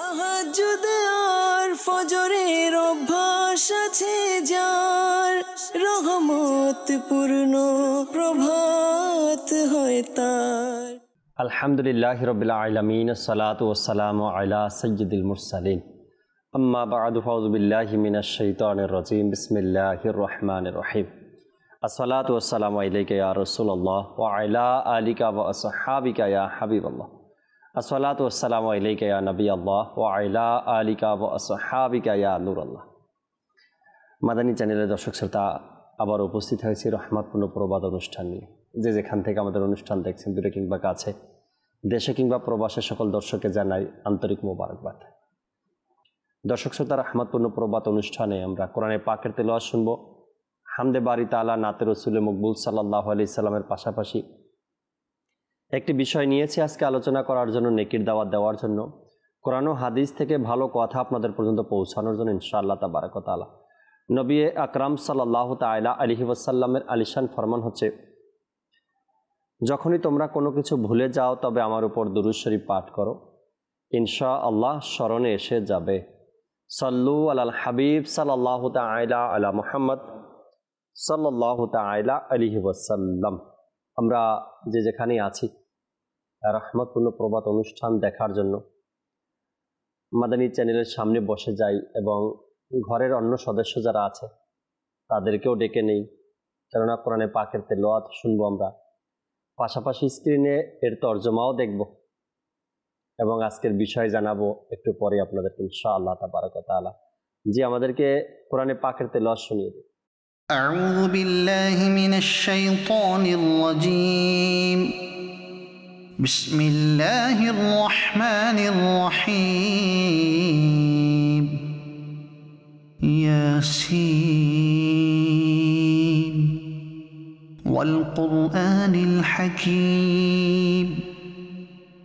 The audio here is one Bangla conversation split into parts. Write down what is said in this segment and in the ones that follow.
আর ফজরের অভ্যাস আছে যার রহমত পূর্ণ প্রভাত হয় তার আলহামদুলিল্লাহ রবিল্লা আলমিন সালাত ওসালাম আলা সৈয়দুল মুরসালিন আম্মা বাদু ফাউজুবিল্লাহ মিনা শৈতানের রজিম বিসমিল্লাহ রহমান রহিম আসসালাত ওসালাম আলাইকা ইয়া রসুল্লাহ ও আলা আলিকা ওয়া সাহাবিকা ইয়া হাবিবাল্লাহ আসসালাত ওসালাম আলাইকা নবী আল্লাহ ও আইলা আলিকা ও নূর আল্লাহ মাদানী চ্যানেলের দর্শক শ্রোতা আবার উপস্থিত হয়েছে রহমাতপূর্ণ প্রবাদ অনুষ্ঠান নিয়ে যে যেখান থেকে আমাদের অনুষ্ঠান দেখছেন দূরে কিংবা কাছে দেশে কিংবা প্রবাসে সকল দর্শককে জানাই আন্তরিক মোবারকবাদ দর্শক শ্রোতা রহমাতপূর্ণ প্রবাদ অনুষ্ঠানে আমরা কোরআনে পাকের তেলোয়া শুনব হামদে বাড়ি তালা নাতে রসুল মকবুল সাল্লাহ আলি ইসলামের পাশাপাশি একটি বিষয় নিয়েছি আজকে আলোচনা করার জন্য নেকির দাওয়াত দেওয়ার জন্য কোরআন হাদিস থেকে ভালো কথা আপনাদের পর্যন্ত পৌঁছানোর জন্য ইনশাআল্লাহ তা আলা নবী আকরাম সাল্লাহ তাইলা আলিহি ওয়াসাল্লামের আলিশান ফরমান হচ্ছে যখনই তোমরা কোনো কিছু ভুলে যাও তবে আমার উপর দুরুশ্বরী পাঠ করো ইনশা আল্লাহ স্মরণে এসে যাবে সাল্লু আলাল হাবিব সাল্লাহ তাইলা আলা মোহাম্মদ সাল্লাহ তাইলা আলিহি ওয়াসাল্লাম আমরা যে যেখানে আছি রহমতপূর্ণ প্রবাদ অনুষ্ঠান দেখার জন্য মাদানী চ্যানেলের সামনে বসে যাই এবং ঘরের অন্য সদস্য যারা আছে তাদেরকেও ডেকে নেই কেননা কোরআনে পাকের তেলোয়াত শুনবো আমরা পাশাপাশি স্ক্রিনে এর তর্জমাও দেখব এবং আজকের বিষয় জানাবো একটু পরে আপনাদেরকে ইনশা আল্লাহ তাবারকতালা যে আমাদেরকে কোরআনে পাকের তেলোয়াত শুনিয়ে দেয় أعوذ بالله من الشيطان الرجيم بسم الله الرحمن الرحيم ياسين والقرآن الحكيم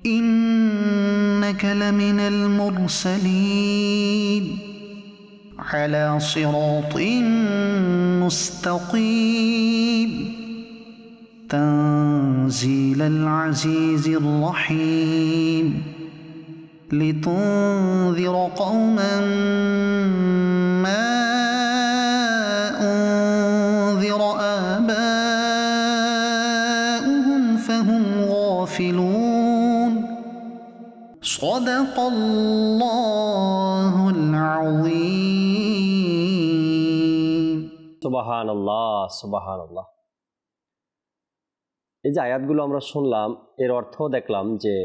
إنك لمن المرسلين على صراط مستقيم تنزيل العزيز الرحيم لتنذر قوما ما أنذر آباؤهم فهم غافلون صدق الله العظيم سبحان الله سبحان الله এই যে আয়াতগুলো আমরা শুনলাম এর অর্থ দেখলাম যে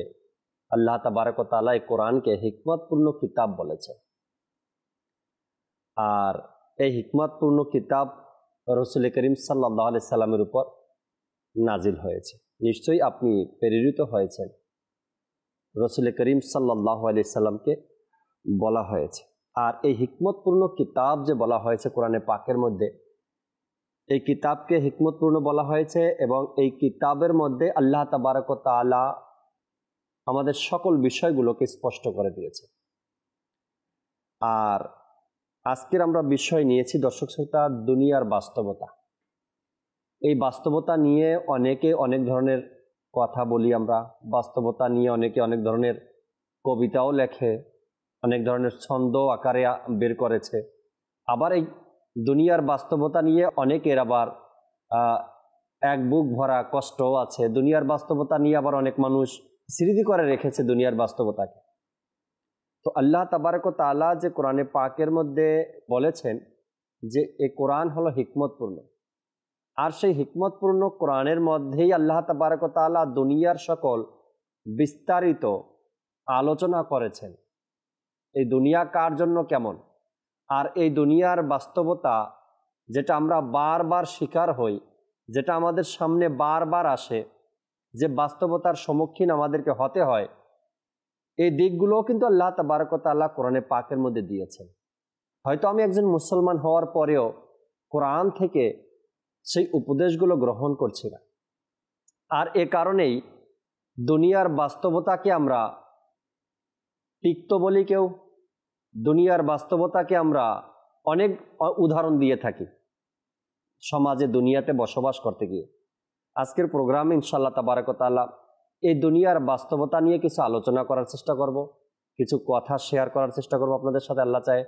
আল্লাহ তাবারকতালা এই কোরআনকে হিকমতপূর্ণ কিতাব বলেছে আর এই হিকমতপূর্ণ কিতাব রসুল করিম সাল্লাহ আলি সাল্লামের উপর নাজিল হয়েছে নিশ্চয়ই আপনি প্রেরিত হয়েছেন রসুল করিম সাল্লাহ আলি সাল্লামকে বলা হয়েছে আর এই হিকমতপূর্ণ কিতাব যে বলা হয়েছে কোরআনে পাকের মধ্যে এই কিতাবকে হিকমতপূর্ণ বলা হয়েছে এবং এই কিতাবের মধ্যে আল্লাহ তাবারক তালা আমাদের সকল বিষয়গুলোকে স্পষ্ট করে দিয়েছে আর আজকের আমরা বিষয় নিয়েছি দর্শক শ্রোতা দুনিয়ার বাস্তবতা এই বাস্তবতা নিয়ে অনেকে অনেক ধরনের কথা বলি আমরা বাস্তবতা নিয়ে অনেকে অনেক ধরনের কবিতাও লেখে অনেক ধরনের ছন্দ আকারে বের করেছে আবার এই দুনিয়ার বাস্তবতা নিয়ে অনেকের আবার এক বুক ভরা কষ্টও আছে দুনিয়ার বাস্তবতা নিয়ে আবার অনেক মানুষ স্মৃতি করে রেখেছে দুনিয়ার বাস্তবতাকে তো আল্লাহ তাবারক তালা যে কোরআনে পাকের মধ্যে বলেছেন যে এ কোরআন হলো হিকমতপূর্ণ আর সেই হিকমতপূর্ণ কোরআনের মধ্যেই আল্লাহ তাবারক তালা দুনিয়ার সকল বিস্তারিত আলোচনা করেছেন এই দুনিয়া কার জন্য কেমন আর এই দুনিয়ার বাস্তবতা যেটা আমরা বারবার শিকার হই যেটা আমাদের সামনে বারবার আসে যে বাস্তবতার সম্মুখীন আমাদেরকে হতে হয় এই দিকগুলোও কিন্তু আল্লাহ আল্লাহ কোরআনে পাকের মধ্যে দিয়েছেন হয়তো আমি একজন মুসলমান হওয়ার পরেও কোরআন থেকে সেই উপদেশগুলো গ্রহণ করছি না আর এ কারণেই দুনিয়ার বাস্তবতাকে আমরা তিক্ত বলি কেউ দুনিয়ার বাস্তবতাকে আমরা অনেক উদাহরণ দিয়ে থাকি সমাজে দুনিয়াতে বসবাস করতে গিয়ে আজকের প্রোগ্রামে ইনশাল্লাহ তাবারকতাল্লাহ এই দুনিয়ার বাস্তবতা নিয়ে কিছু আলোচনা করার চেষ্টা করব কিছু কথা শেয়ার করার চেষ্টা করব আপনাদের সাথে আল্লাহ চায়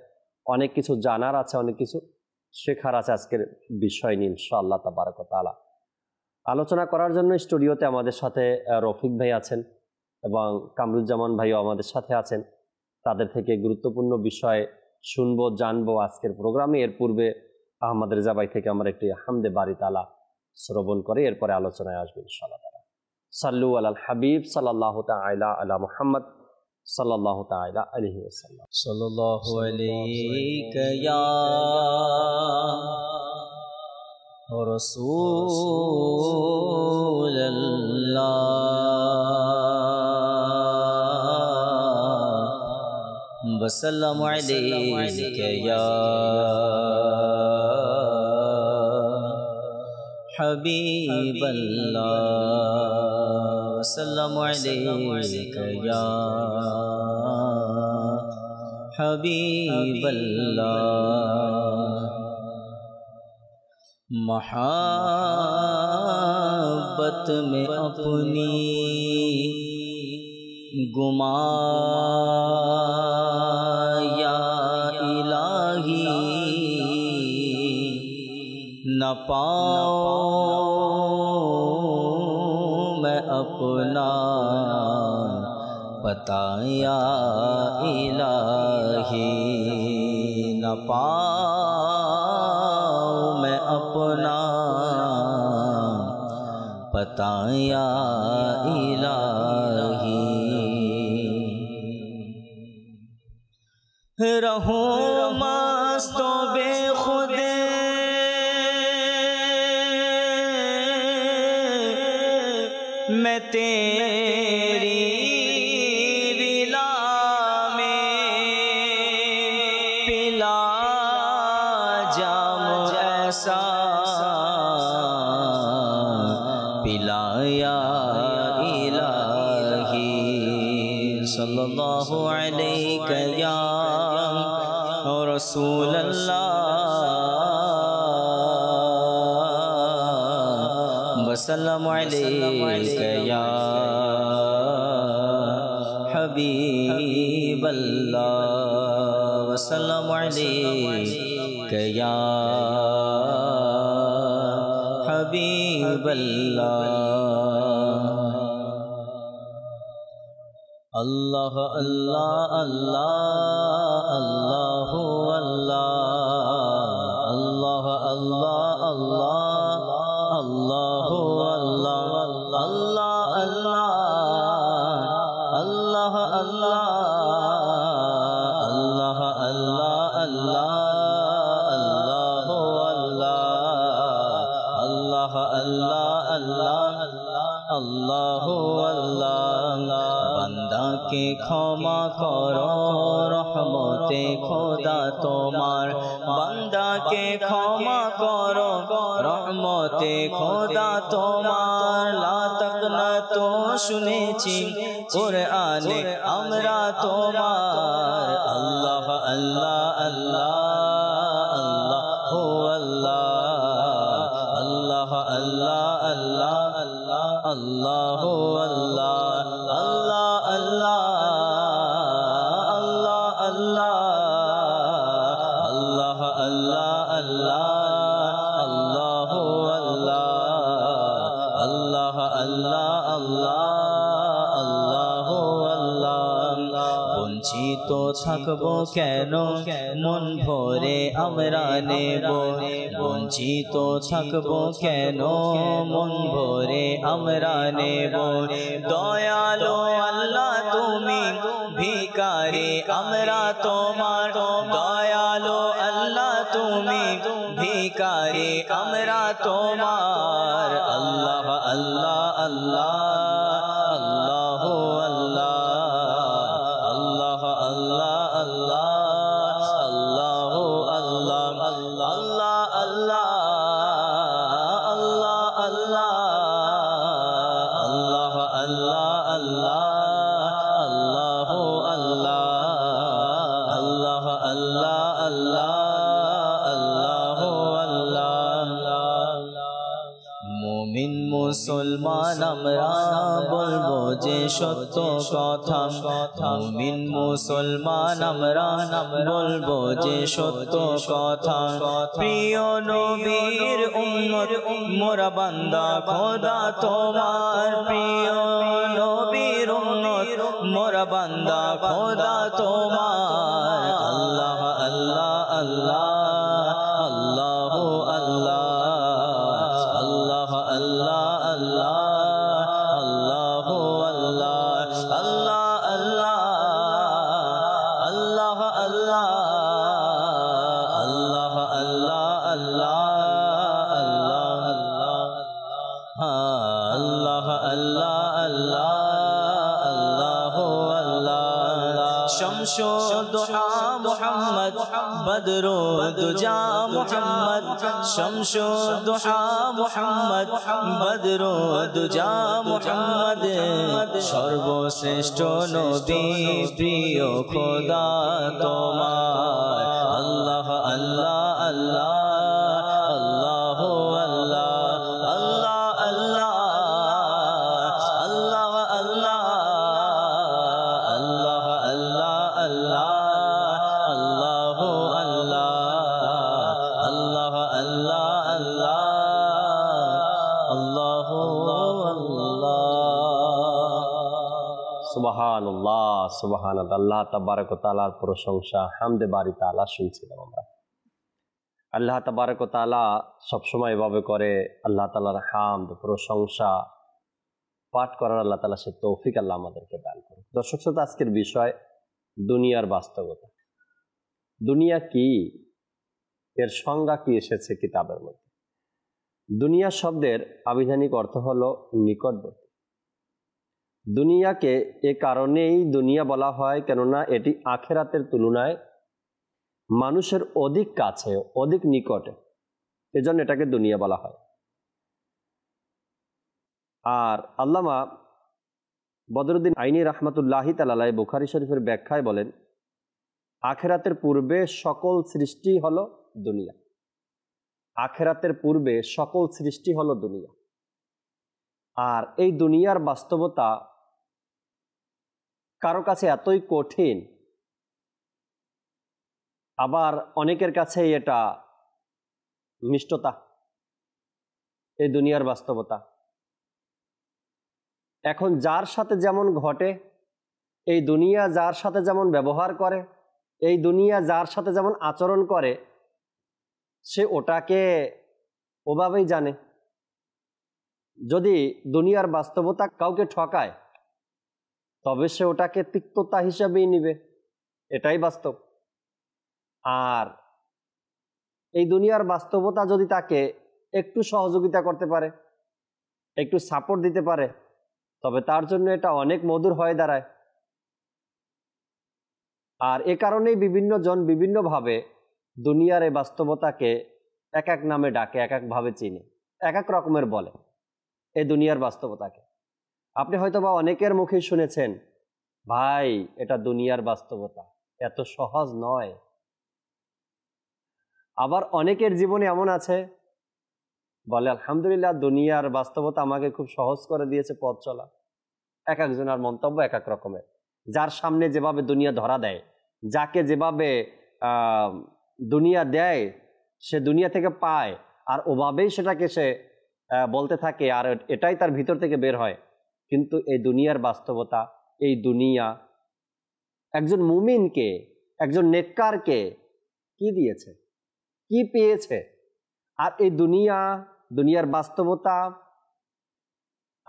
অনেক কিছু জানার আছে অনেক কিছু শেখার আছে আজকের বিষয় নিয়ে ইনশাল্লাহ তাবারকতাল্লাহ আলোচনা করার জন্য স্টুডিওতে আমাদের সাথে রফিক ভাই আছেন এবং কামরুজ্জামান ভাইও আমাদের সাথে আছেন তাদের থেকে গুরুত্বপূর্ণ বিষয় শুনবো জানবো আজকের প্রোগ্রামে এর পূর্বে আহমদ রেজাবাই থেকে আমরা একটি হামদে বাড়ি তালা শ্রবণ করে এরপরে আলোচনায় আসবে ইনশাল্লাহ তালা সাল্লু আল হাবিব সাল্লাহ আয়লা আলা মোহাম্মদ সাল্লাহ তাইলা আলহি আসাল্লাম সাল্লাহ رسول الله وسلم عليك يا حبيب الله وسلم عليك يا حبيب الله محبت میں اپنی گما یا الہی نہ پاؤں میں اپنا پتا یا الہی نہ پاؤں میں اپنا پتا یا रहो حبیب اللہ اللہ اللہ اللہ اللہ খোদা তোমার লাতক না তো শুনেছি আনে আমরা তোমার আল্লাহ আল্লাহ اللہ اللہ تو تھک بو من بورے امرانے بورے تو تھک بو من بورے امرانے اللہ تمہیں بھیکاری بھی تو مارو সত্য কথা মিন মুসলমান আমরা নাম বলব যে সত্য কথা প্রিয় নবীর উম্মত মোরা বান্দা খোদা তোমার প্রিয় নবীর উম্মত মোরা বান্দা খোদা তোমার শমশো দোহা মোহাম্মদ বদরুদ যা মোহাম্মদ সর্বশ্রেষ্ঠ নবী প্রিয় খোদা তোমার আল্লাহ তাবারক তালার প্রশংসা হামদে তালা শুনছিলাম আমরা আল্লাহ তাবারক তালা সবসময় এভাবে করে আল্লাহ তালার হামদ প্রশংসা পাঠ করার আল্লাহ তালা সে তৌফিক আল্লাহ আমাদেরকে দান করে দর্শক শ্রোতা আজকের বিষয় দুনিয়ার বাস্তবতা দুনিয়া কি এর সংজ্ঞা কি এসেছে কিতাবের মধ্যে দুনিয়া শব্দের আবিধানিক অর্থ হলো নিকটবর্তী দুনিয়াকে এ কারণেই দুনিয়া বলা হয় কেননা এটি আখেরাতের তুলনায় মানুষের অধিক কাছে অধিক নিকটে এজন্য এটাকে দুনিয়া বলা হয় আর আল্লামা বদরুদ্দিন আইনি রহমতুল্লাহি তালাই বুখারি শরীফের ব্যাখ্যায় বলেন আখেরাতের পূর্বে সকল সৃষ্টি হলো দুনিয়া আখেরাতের পূর্বে সকল সৃষ্টি হলো দুনিয়া আর এই দুনিয়ার বাস্তবতা কারো কাছে এতই কঠিন আবার অনেকের কাছে এটা মিষ্টতা এই দুনিয়ার বাস্তবতা এখন যার সাথে যেমন ঘটে এই দুনিয়া যার সাথে যেমন ব্যবহার করে এই দুনিয়া যার সাথে যেমন আচরণ করে সে ওটাকে ওভাবেই জানে যদি দুনিয়ার বাস্তবতা কাউকে ঠকায় তবে সে ওটাকে তিক্ততা হিসাবেই নিবে এটাই বাস্তব আর এই দুনিয়ার বাস্তবতা যদি তাকে একটু সহযোগিতা করতে পারে একটু সাপোর্ট দিতে পারে তবে তার জন্য এটা অনেক মধুর হয়ে দাঁড়ায় আর এ কারণেই বিভিন্ন জন বিভিন্নভাবে দুনিয়ার এই বাস্তবতাকে এক এক নামে ডাকে এক একভাবে চিনে এক এক রকমের বলে এই দুনিয়ার বাস্তবতাকে আপনি হয়তোবা অনেকের মুখে শুনেছেন ভাই এটা দুনিয়ার বাস্তবতা এত সহজ নয় আবার অনেকের জীবনে এমন আছে বলে আলহামদুলিল্লাহ দুনিয়ার বাস্তবতা আমাকে খুব সহজ করে দিয়েছে পথ চলা এক একজনের মন্তব্য এক এক রকমের যার সামনে যেভাবে দুনিয়া ধরা দেয় যাকে যেভাবে দুনিয়া দেয় সে দুনিয়া থেকে পায় আর ওভাবেই সেটাকে সে বলতে থাকে আর এটাই তার ভিতর থেকে বের হয় কিন্তু এই দুনিয়ার বাস্তবতা এই দুনিয়া একজন মুমিনকে একজন নেককারকে কি দিয়েছে কি পেয়েছে আর এই দুনিয়া দুনিয়ার বাস্তবতা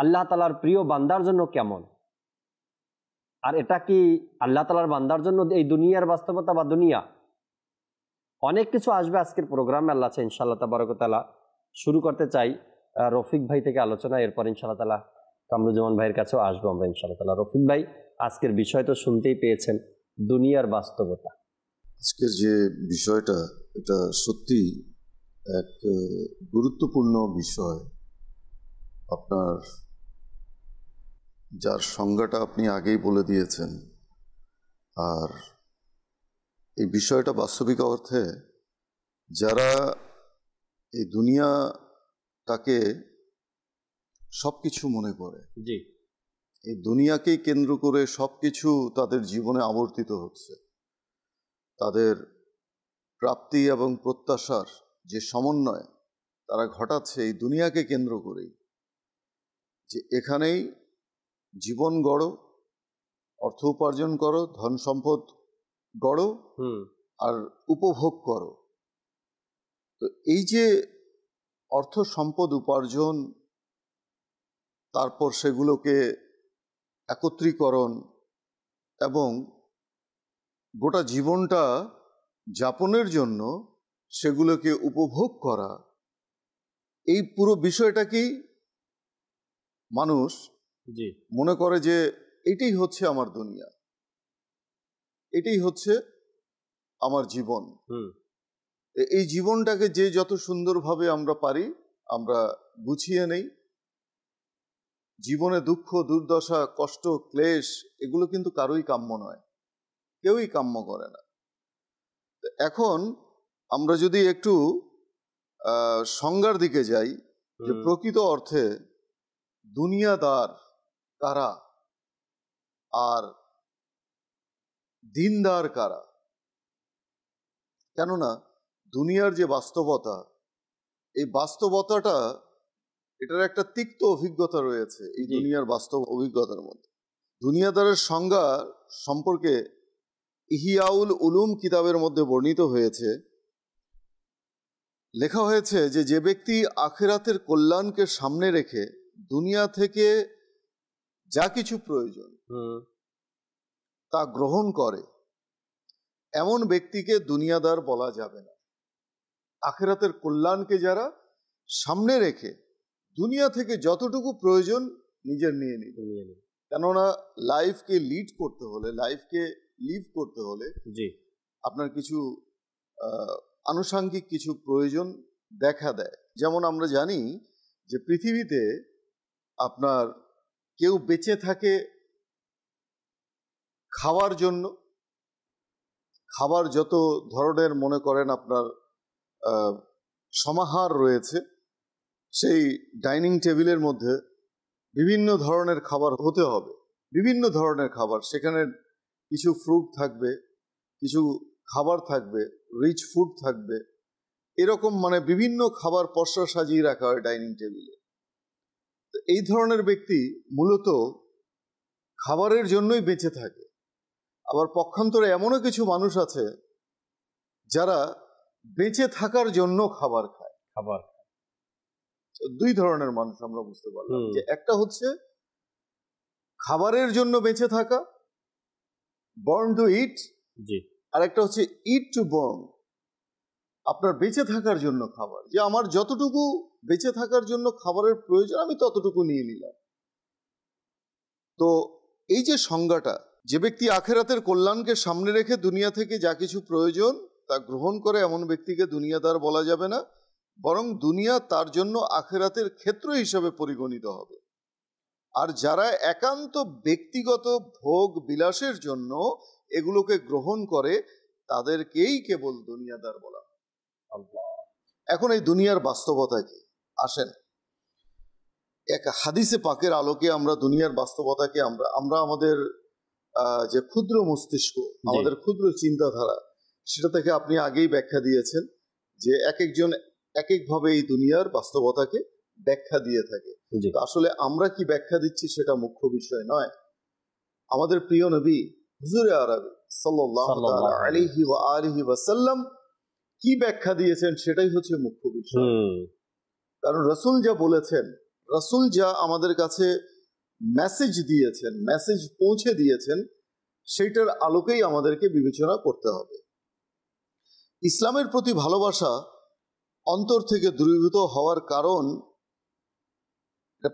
আল্লাহ তালার প্রিয় বান্দার জন্য কেমন আর এটা কি আল্লাহ তালার বান্দার জন্য এই দুনিয়ার বাস্তবতা বা দুনিয়া অনেক কিছু আসবে আজকের প্রোগ্রামে আল্লাহ আছে ইনশাআল্লাহ তাবারকতালা শুরু করতে চাই রফিক ভাই থেকে আলোচনা এরপর ইনশাআল্লাহ তালা কামরুজ্জামান ভাইয়ের কাছেও আসবো আমরা ইনশাআল্লাহ রফিক ভাই আজকের বিষয় তো শুনতেই পেয়েছেন দুনিয়ার বাস্তবতা আজকের যে বিষয়টা এটা সত্যি এক গুরুত্বপূর্ণ বিষয় আপনার যার সংজ্ঞাটা আপনি আগেই বলে দিয়েছেন আর এই বিষয়টা বাস্তবিক অর্থে যারা এই দুনিয়াটাকে সবকিছু মনে পড়ে জি এই দুনিয়াকে কেন্দ্র করে সব কিছু তাদের জীবনে আবর্তিত হচ্ছে তাদের প্রাপ্তি এবং প্রত্যাশার যে সমন্বয় তারা ঘটাচ্ছে এই দুনিয়াকে কেন্দ্র করেই যে এখানেই জীবন গড়ো অর্থ উপার্জন করো ধন সম্পদ গড়ো আর উপভোগ করো তো এই যে অর্থ সম্পদ উপার্জন তারপর সেগুলোকে একত্রীকরণ এবং গোটা জীবনটা যাপনের জন্য সেগুলোকে উপভোগ করা এই পুরো বিষয়টাকেই মানুষ মনে করে যে এটাই হচ্ছে আমার দুনিয়া এটাই হচ্ছে আমার জীবন এই জীবনটাকে যে যত সুন্দরভাবে আমরা পারি আমরা গুছিয়ে নেই জীবনে দুঃখ দুর্দশা কষ্ট ক্লেশ এগুলো কিন্তু কারোই কাম্য নয় কেউই কাম্য করে না এখন আমরা যদি একটু সংজ্ঞার দিকে যাই যে প্রকৃত অর্থে দুনিয়াদার কারা আর দিনদার কারা কেননা দুনিয়ার যে বাস্তবতা এই বাস্তবতাটা এটার একটা তিক্ত অভিজ্ঞতা রয়েছে এই দুনিয়ার বাস্তব অভিজ্ঞতার মধ্যে দুনিয়াদারের সংজ্ঞা সম্পর্কে ইহিয়াউল উলুম কিতাবের মধ্যে বর্ণিত হয়েছে লেখা হয়েছে যে যে ব্যক্তি আখেরাতের কল্যাণকে সামনে রেখে দুনিয়া থেকে যা কিছু প্রয়োজন তা গ্রহণ করে এমন ব্যক্তিকে দুনিয়াদার বলা যাবে না আখেরাতের কল্যাণকে যারা সামনে রেখে দুনিয়া থেকে যতটুকু প্রয়োজন নিজের নিয়ে নিবে কেননা লাইফকে লিড করতে হলে লাইফকে লিভ করতে হলে জি আপনার কিছু আনুষাঙ্গিক কিছু প্রয়োজন দেখা দেয় যেমন আমরা জানি যে পৃথিবীতে আপনার কেউ বেঁচে থাকে খাওয়ার জন্য খাবার যত ধরনের মনে করেন আপনার সমাহার রয়েছে সেই ডাইনিং টেবিলের মধ্যে বিভিন্ন ধরনের খাবার হতে হবে বিভিন্ন ধরনের খাবার সেখানে কিছু ফ্রুট থাকবে কিছু খাবার থাকবে রিচ ফুড থাকবে এরকম মানে বিভিন্ন খাবার পশরা সাজিয়ে রাখা হয় ডাইনিং টেবিলে এই ধরনের ব্যক্তি মূলত খাবারের জন্যই বেঁচে থাকে আবার পক্ষান্তরে এমনও কিছু মানুষ আছে যারা বেঁচে থাকার জন্য খাবার খায় খাবার দুই ধরনের মানুষ আমরা বুঝতে পারলাম যে একটা হচ্ছে খাবারের জন্য বেঁচে থাকা বর্ন টু ইট জি আর একটা হচ্ছে ইট টু বর্ন আপনার বেঁচে থাকার জন্য খাবার যে আমার যতটুকু বেঁচে থাকার জন্য খাবারের প্রয়োজন আমি ততটুকু নিয়ে নিলাম তো এই যে সংজ্ঞাটা যে ব্যক্তি আখেরাতের কল্যাণকে সামনে রেখে দুনিয়া থেকে যা কিছু প্রয়োজন তা গ্রহণ করে এমন ব্যক্তিকে দুনিয়াদার বলা যাবে না বরং দুনিয়া তার জন্য আখেরাতের ক্ষেত্র হিসাবে পরিগণিত হবে আর যারা একান্ত ব্যক্তিগত ভোগ বিলাসের জন্য এগুলোকে গ্রহণ করে তাদেরকেই কেবল দুনিয়াদার বলা এখন এই দুনিয়ার বাস্তবতা কি আসেন এক হাদিসে পাকের আলোকে আমরা দুনিয়ার বাস্তবতাকে আমরা আমরা আমাদের যে ক্ষুদ্র মস্তিষ্ক আমাদের ক্ষুদ্র চিন্তাধারা সেটা থেকে আপনি আগেই ব্যাখ্যা দিয়েছেন যে এক একজন এক একভাবে এই দুনিয়ার বাস্তবতাকে ব্যাখ্যা দিয়ে থাকে আসলে আমরা কি ব্যাখ্যা দিচ্ছি সেটা মুখ্য বিষয় নয় আমাদের প্রিয় নবী হুজুরে আরবি আলিহি ওয়া ওয়াসাল্লাম কি ব্যাখ্যা দিয়েছেন সেটাই হচ্ছে মুখ্য বিষয় কারণ রসুল যা বলেছেন রসুল যা আমাদের কাছে মেসেজ দিয়েছেন মেসেজ পৌঁছে দিয়েছেন সেইটার আলোকেই আমাদেরকে বিবেচনা করতে হবে ইসলামের প্রতি ভালোবাসা অন্তর থেকে দূরীভূত হওয়ার কারণ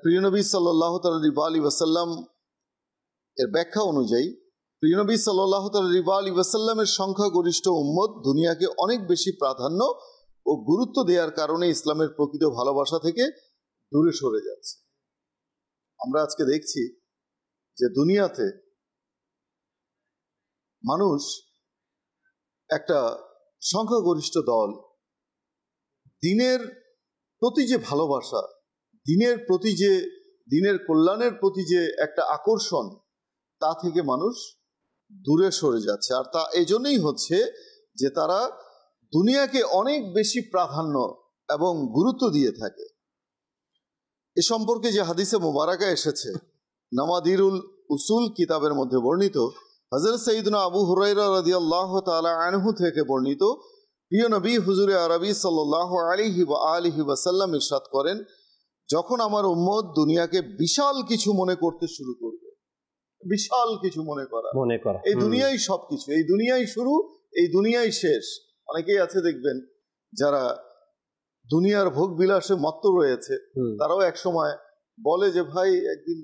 প্রিয়নবী সাল্লাহ তালিবা আলী ওয়াসাল্লাম এর ব্যাখ্যা অনুযায়ী প্রিয়নবী সাল্লাহ তালিবা আলী ওয়াসাল্লামের সংখ্যাগরিষ্ঠ উম্মত দুনিয়াকে অনেক বেশি প্রাধান্য ও গুরুত্ব দেওয়ার কারণে ইসলামের প্রকৃত ভালোবাসা থেকে দূরে সরে যাচ্ছে আমরা আজকে দেখছি যে দুনিয়াতে মানুষ একটা সংখ্যাগরিষ্ঠ দল দিনের প্রতি যে ভালোবাসা দিনের প্রতি যে দিনের কল্যাণের প্রতি যে একটা আকর্ষণ তা থেকে মানুষ দূরে সরে যাচ্ছে আর তা এজন্যই হচ্ছে যে তারা দুনিয়াকে অনেক বেশি প্রাধান্য এবং গুরুত্ব দিয়ে থাকে এ সম্পর্কে যে হাদিসে মোবারাকা এসেছে নামাদিরুল উসুল কিতাবের মধ্যে বর্ণিত হজরত সঈদনা আবু হুরাইরা রাজিয়াল্লাহ তালা আনহু থেকে বর্ণিত প্রিয় নবী হুজুরে আরবি সাল্লাহ আলিহি বা আলিহি বা সাল্লাম ইরশাদ করেন যখন আমার উম্মত দুনিয়াকে বিশাল কিছু মনে করতে শুরু করবে বিশাল কিছু মনে করা মনে করা এই দুনিয়াই সবকিছু এই দুনিয়াই শুরু এই দুনিয়াই শেষ অনেকেই আছে দেখবেন যারা দুনিয়ার ভোগ বিলাসে মত্ত রয়েছে তারাও এক সময় বলে যে ভাই একদিন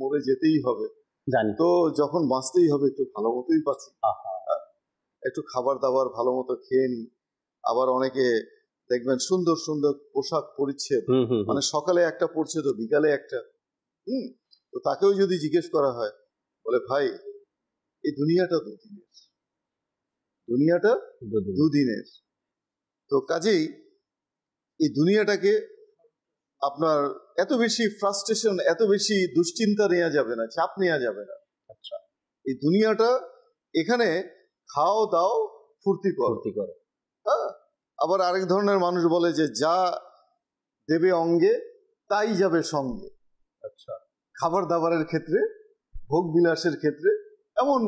মরে যেতেই হবে তো যখন বাঁচতেই হবে একটু ভালো মতোই পাচ্ছি একটু খাবার দাবার ভালো মতো খেয়ে নিই আবার অনেকে দেখবেন সুন্দর সুন্দর পোশাক পরিচ্ছেদ মানে সকালে একটা পড়ছে তো বিকালে একটা হম তো তাকেও যদি জিজ্ঞেস করা হয় বলে ভাই এই দুনিয়াটা দুদিনের দুনিয়াটা দুদিনের তো কাজেই এই দুনিয়াটাকে আপনার এত বেশি ফ্রাস্ট্রেশন এত বেশি দুশ্চিন্তা নেওয়া যাবে না চাপ নেওয়া যাবে না আচ্ছা এই দুনিয়াটা এখানে খাও দাও ফুর্তি করো আবার আরেক ধরনের মানুষ বলে যে যা দেবে অঙ্গে তাই যাবে সঙ্গে আচ্ছা খাবার দাবারের ক্ষেত্রে ভোগ বিলাসের ক্ষেত্রে এমন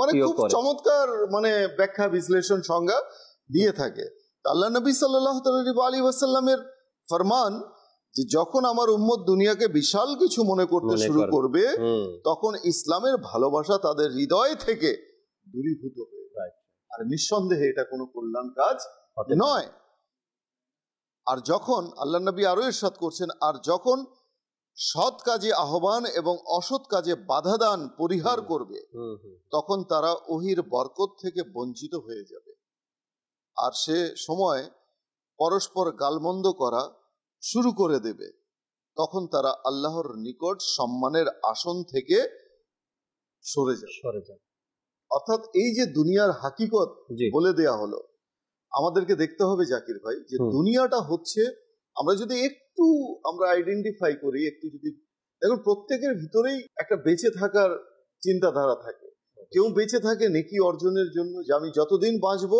মানে খুব চমৎকার মানে ব্যাখ্যা বিশ্লেষণ সংজ্ঞা দিয়ে থাকে আল্লাহ নবী সাল্লাহ আলী ওয়াসাল্লামের ফরমান যে যখন আমার উম্মত দুনিয়াকে বিশাল কিছু মনে করতে শুরু করবে তখন ইসলামের ভালোবাসা তাদের হৃদয় থেকে দূরীভূত হয়ে আর নিঃসন্দেহে এটা কোনো কল্যাণ কাজ নয় আর যখন আল্লাহ নবী আরও ইরশাদ করছেন আর যখন সৎ কাজে আহ্বান এবং অসৎ কাজে বাধা দান পরিহার করবে তখন তারা ওহির বরকত থেকে বঞ্চিত হয়ে যাবে আর সে সময় পরস্পর গালমন্দ করা শুরু করে দেবে তখন তারা আল্লাহর নিকট সম্মানের আসন থেকে সরে যাবে সরে যাবে অর্থাৎ এই যে দুনিয়ার হাকিকত বলে দেয়া হলো আমাদেরকে দেখতে হবে জাকির ভাই যে দুনিয়াটা হচ্ছে আমরা যদি একটু আমরা আইডেন্টিফাই করি একটু যদি দেখুন প্রত্যেকের ভিতরেই একটা বেঁচে থাকার চিন্তাধারা থাকে কেউ বেঁচে থাকে নেকি অর্জনের জন্য যে আমি যতদিন বাঁচব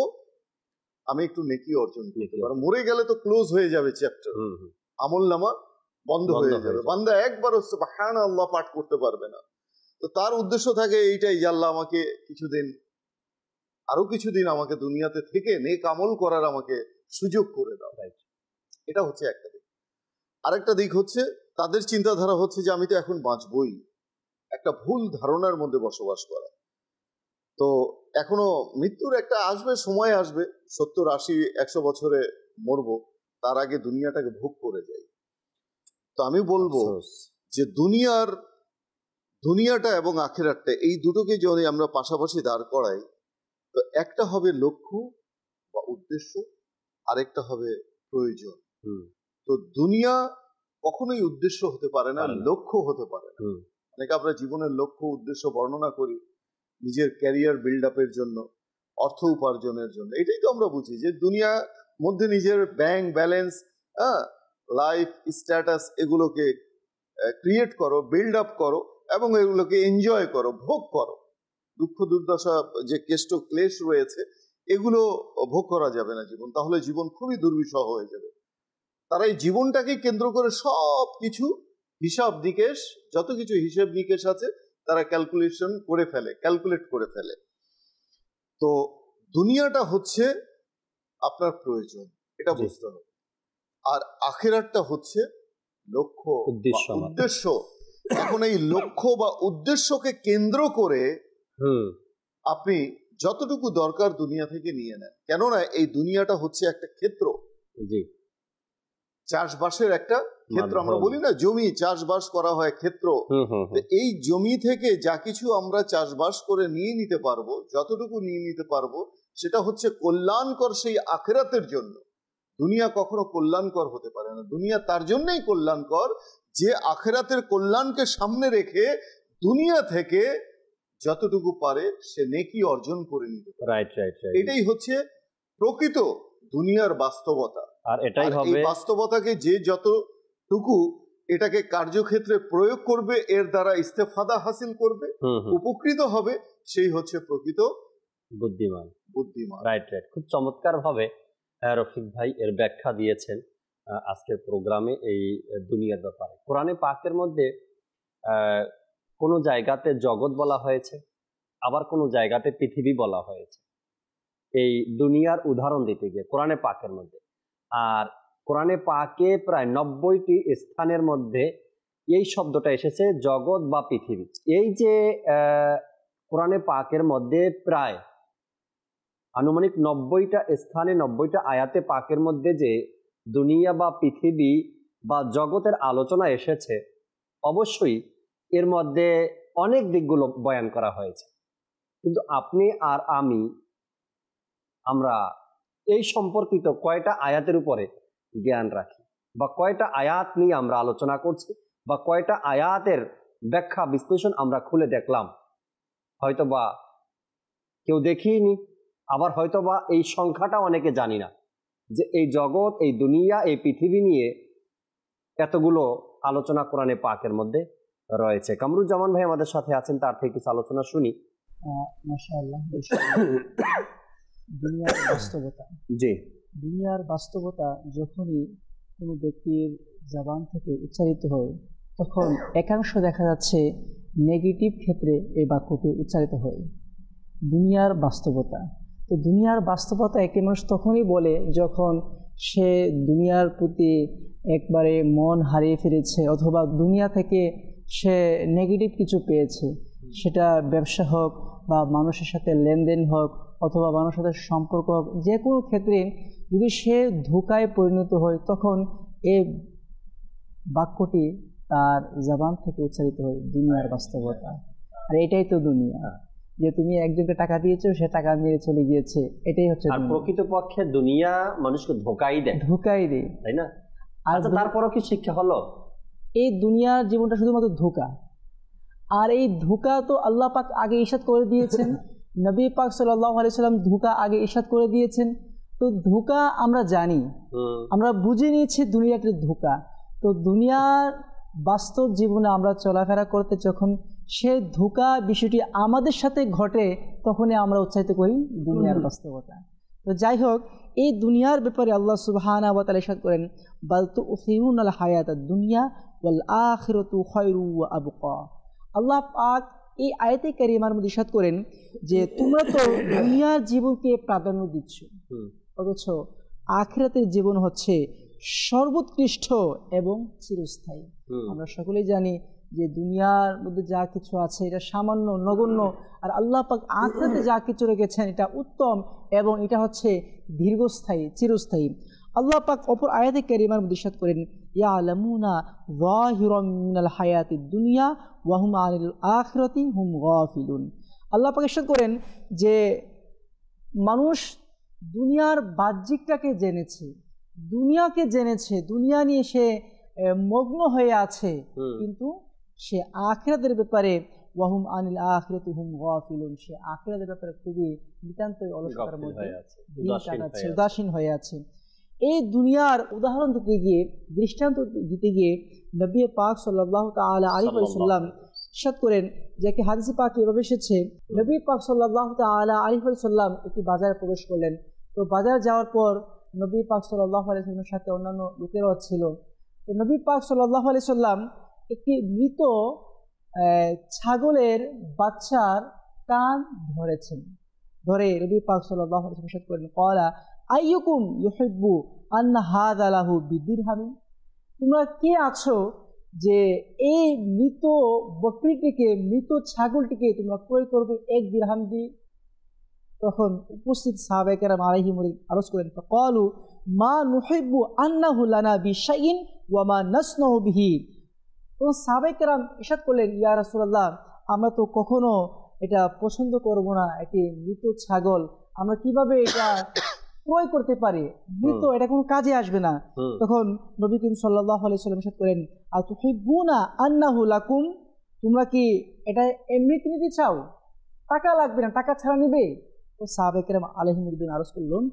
আমি একটু নেকি অর্জন করতে পারবো মরে গেলে তো ক্লোজ হয়ে যাবে চ্যাপ্টার আমল নামা বন্ধ হয়ে যাবে বান্দা একবারও হ্যাঁ আল্লাহ পাঠ করতে পারবে না তো তার উদ্দেশ্য থাকে এইটাই আল্লাহ আমাকে কিছুদিন আরো কিছুদিন আমাকে দুনিয়াতে থেকে নেক আমল করার আমাকে সুযোগ করে দাও এটা হচ্ছে একটা দিক আরেকটা দিক হচ্ছে তাদের চিন্তাধারা হচ্ছে যে আমি তো এখন বাঁচবই একটা ভুল ধারণার মধ্যে বসবাস করা তো এখনো মৃত্যুর একটা আসবে সময় আসবে সত্তর আশি একশো বছরে মরবো তার আগে দুনিয়াটাকে ভোগ করে যাই তো আমি বলবো যে দুনিয়ার দুনিয়াটা এবং আখেরাটটা এই দুটোকে যদি আমরা পাশাপাশি দাঁড় করাই তো একটা হবে লক্ষ্য বা উদ্দেশ্য আরেকটা হবে প্রয়োজন তো দুনিয়া কখনোই উদ্দেশ্য হতে পারে না লক্ষ্য হতে পারে না অনেকে আমরা জীবনের লক্ষ্য উদ্দেশ্য বর্ণনা করি নিজের ক্যারিয়ার বিল্ড আপের জন্য অর্থ উপার্জনের জন্য এটাই তো আমরা বুঝি যে দুনিয়া মধ্যে নিজের ব্যাংক ব্যালেন্স হ্যাঁ লাইফ স্ট্যাটাস এগুলোকে ক্রিয়েট করো বিল্ড আপ করো এবং এগুলোকে এনজয় করো ভোগ করো দুঃখ দুর্দশা যে কেষ্ট ক্লেশ রয়েছে এগুলো ভোগ করা যাবে না জীবন তাহলে জীবন খুবই দুর্বিষহ হয়ে যাবে তারা এই জীবনটাকে কেন্দ্র করে সব কিছু হিসাব নিকেশ যত কিছু হিসাব নিকেশ আছে তারা ক্যালকুলেশন করে ফেলে ক্যালকুলেট করে ফেলে তো দুনিয়াটা হচ্ছে আপনার প্রয়োজন এটা বুঝতে হবে আর আখেরাটটা হচ্ছে লক্ষ্য উদ্দেশ্য এখন এই লক্ষ্য বা উদ্দেশ্যকে কেন্দ্র করে আপনি যতটুকু দরকার দুনিয়া থেকে নিয়ে নেন কেননা এই দুনিয়াটা হচ্ছে একটা ক্ষেত্র চাষবাসের একটা ক্ষেত্র আমরা বলি না জমি চাষবাস করা হয় ক্ষেত্র এই জমি থেকে যা কিছু আমরা চাষবাস করে নিয়ে নিতে পারবো যতটুকু নিয়ে নিতে পারবো সেটা হচ্ছে কল্যাণকর সেই আখেরাতের জন্য দুনিয়া কখনো কল্যাণকর হতে পারে না দুনিয়া তার জন্যই কল্যাণকর যে আখেরাতের কল্যাণকে সামনে রেখে দুনিয়া থেকে যতটুকু পারে সে নেকি অর্জন করে নিতে রাইট এটাই হচ্ছে প্রকৃত দুনিয়ার বাস্তবতা আর এটাই হবে বাস্তবতাকে যে যতটুকু এটাকে কার্যক্ষেত্রে প্রয়োগ করবে এর দ্বারা ইস্তেফাদা হাসিল করবে উপকৃত হবে সেই হচ্ছে প্রকৃত বুদ্ধিমান বুদ্ধিমান রাইট রাইট খুব চমৎকার ভাবে হ্যাঁ, রফিক ভাই এর ব্যাখ্যা দিয়েছেন আজকের প্রোগ্রামে এই দুনিয়ার ব্যাপারে কোরআনে পাকের মধ্যে কোনো জায়গাতে জগৎ বলা হয়েছে আবার কোনো জায়গাতে পৃথিবী বলা হয়েছে এই দুনিয়ার উদাহরণ দিতে গিয়ে কোরআনে পাকের মধ্যে আর কোরআনে পাকে প্রায় নব্বইটি স্থানের মধ্যে এই শব্দটা এসেছে জগৎ বা পৃথিবী এই যে কোরআনে পাকের মধ্যে প্রায় আনুমানিক নব্বইটা স্থানে নব্বইটা আয়াতে পাকের মধ্যে যে দুনিয়া বা পৃথিবী বা জগতের আলোচনা এসেছে অবশ্যই এর মধ্যে অনেক দিকগুলো বয়ান করা হয়েছে কিন্তু আপনি আর আমি আমরা এই সম্পর্কিত কয়টা আয়াতের উপরে জ্ঞান রাখি বা কয়টা আয়াত নিয়ে আমরা আলোচনা করছি বা কয়টা আয়াতের ব্যাখ্যা বিশ্লেষণ আমরা খুলে দেখলাম হয়তো বা কেউ দেখিনি আবার হয়তো বা এই সংখ্যাটা অনেকে জানি না যে এই জগৎ এই দুনিয়া এই পৃথিবী নিয়ে এতগুলো আলোচনা কোরআনে পাকের মধ্যে রয়েছে কামরুজ্জামান ভাই আমাদের সাথে আছেন তার থেকে কিছু আলোচনা শুনি দুনিয়ার বাস্তবতা জি দুনিয়ার বাস্তবতা যখনই কোনো ব্যক্তির জবান থেকে উচ্চারিত হয় তখন একাংশ দেখা যাচ্ছে নেগেটিভ ক্ষেত্রে এই বাক্যটি উচ্চারিত হয় দুনিয়ার বাস্তবতা তো দুনিয়ার বাস্তবতা একে মানুষ তখনই বলে যখন সে দুনিয়ার প্রতি একবারে মন হারিয়ে ফিরেছে অথবা দুনিয়া থেকে সে নেগেটিভ কিছু পেয়েছে সেটা ব্যবসা হোক বা মানুষের সাথে লেনদেন হোক অথবা মানুষের সাথে সম্পর্ক হোক যে কোনো ক্ষেত্রে যদি সে ধোকায় পরিণত হয় তখন এ বাক্যটি তার জবান থেকে উচ্চারিত হয় দুনিয়ার বাস্তবতা আর এটাই তো দুনিয়া হ্যাঁ। যে তুমি একজনকে টাকা দিয়েছো সে টাকা নিয়ে চলে গিয়েছে এটাই হচ্ছে প্রকৃতপক্ষে দুনিয়া মানুষকে ধোকাই দেয় ধোকাই দেয় তাই না আচ্ছা তারপরও কি শিক্ষা হলো এই দুনিয়ার জীবনটা শুধুমাত্র ধোকা আর এই ধোকা তো আল্লাহ পাক আগে ইসাদ করে দিয়েছেন নবী পাক সাল্লাহ আলি সাল্লাম ধোকা আগে ইসাদ করে দিয়েছেন তো ধোকা আমরা জানি আমরা বুঝে নিয়েছি দুনিয়াটির ধোকা তো দুনিয়ার বাস্তব জীবনে আমরা চলাফেরা করতে যখন সে ধোকা বিষয়টি আমাদের সাথে ঘটে তখনই আমরা উৎসাহিত করি দুনিয়ার বাস্তবতা তো যাই হোক এই দুনিয়ার ব্যাপারে আল্লাহ সুবাহানা আবাত আলিশাদ করেন বালতু হায়াত দুনিয়া আল্লাহ পাক এই আয়তে কারিমার মধ্যে ইসাদ করেন যে তোমরা তো দুনিয়ার জীবনকে প্রাধান্য দিচ্ছ অথচ আখিরাতের জীবন হচ্ছে সর্বোৎকৃষ্ট এবং চিরস্থায়ী আমরা সকলেই জানি যে দুনিয়ার মধ্যে যা কিছু আছে এটা সামান্য নগণ্য আর আল্লাহ পাক আখরাতে যা কিছু রেখেছেন এটা উত্তম এবং এটা হচ্ছে দীর্ঘস্থায়ী চিরস্থায়ী আল্লাহ পাক অপর আয়াতে ক্যারিমার মধ্যে করেন আল্লাহ করেন যে মানুষ দুনিয়ার বাহ্যিকটাকে জেনেছে দুনিয়াকে জেনেছে দুনিয়া নিয়ে সে মগ্ন হয়ে আছে কিন্তু সে আখেরাদের ব্যাপারে ওয়াহুম আনিল আখরাত হুম গাফিলুন সে আখেরাদের ব্যাপারে খুবই নিতান্তই অলসতার মধ্যে উদাসীন হয়ে আছে এই দুনিয়ার উদাহরণ দিতে গিয়ে দৃষ্টান্ত দিতে গিয়ে নবী পাক সাল্লাহ তালা আলী সাল্লাম সাত করেন যাকে হাদিসি পাক এভাবে এসেছে নবী পাক সাল্লাহ তালা আলী সাল্লাম একটি বাজারে প্রবেশ করলেন তো বাজার যাওয়ার পর নবী পাক সাল্লাহ আলিয়াল্লামের সাথে অন্যান্য লোকেরাও ছিল তো নবী পাক সাল্লাহ আলি সাল্লাম একটি মৃত ছাগলের বাচ্চার কান ধরেছেন ধরে রবি পাক সাল্লাহ সাথে করেন কলা আইয়ুকুম ইহেব্বু আন্না হাদ আলাহু বিদ্যির হামি তোমরা কে আছো যে এই মৃত বকরিটিকে মৃত ছাগলটিকে তোমরা ক্রয় করবে এক দিরহাম দি তখন উপস্থিত সাহাবেকেরাম আলহি মরিদ আরজ করেন কলু মা নুহেব্বু হুলানা বিশাইন ওয়া মা নসনহ বিহি তখন সাবেকেরাম ইশাদ করলেন ইয়া রাসুল্লাহ আমরা তো কখনো এটা পছন্দ করব না একটি মৃত ছাগল আমরা কিভাবে এটা ক্রয় করতে পারে মৃত এটা কোনো কাজে আসবে না তখন নবী করিম সাল্লাহ আলাইসাল্লাম সাথে করেন আর তো হিবুনা আন্নাহু লাকুম তোমরা কি এটা এমনিতে নিতে চাও টাকা লাগবে না টাকা ছাড়া নিবে তো সাহাবেকেরাম আলহিমুদ্দিন আরস করলুন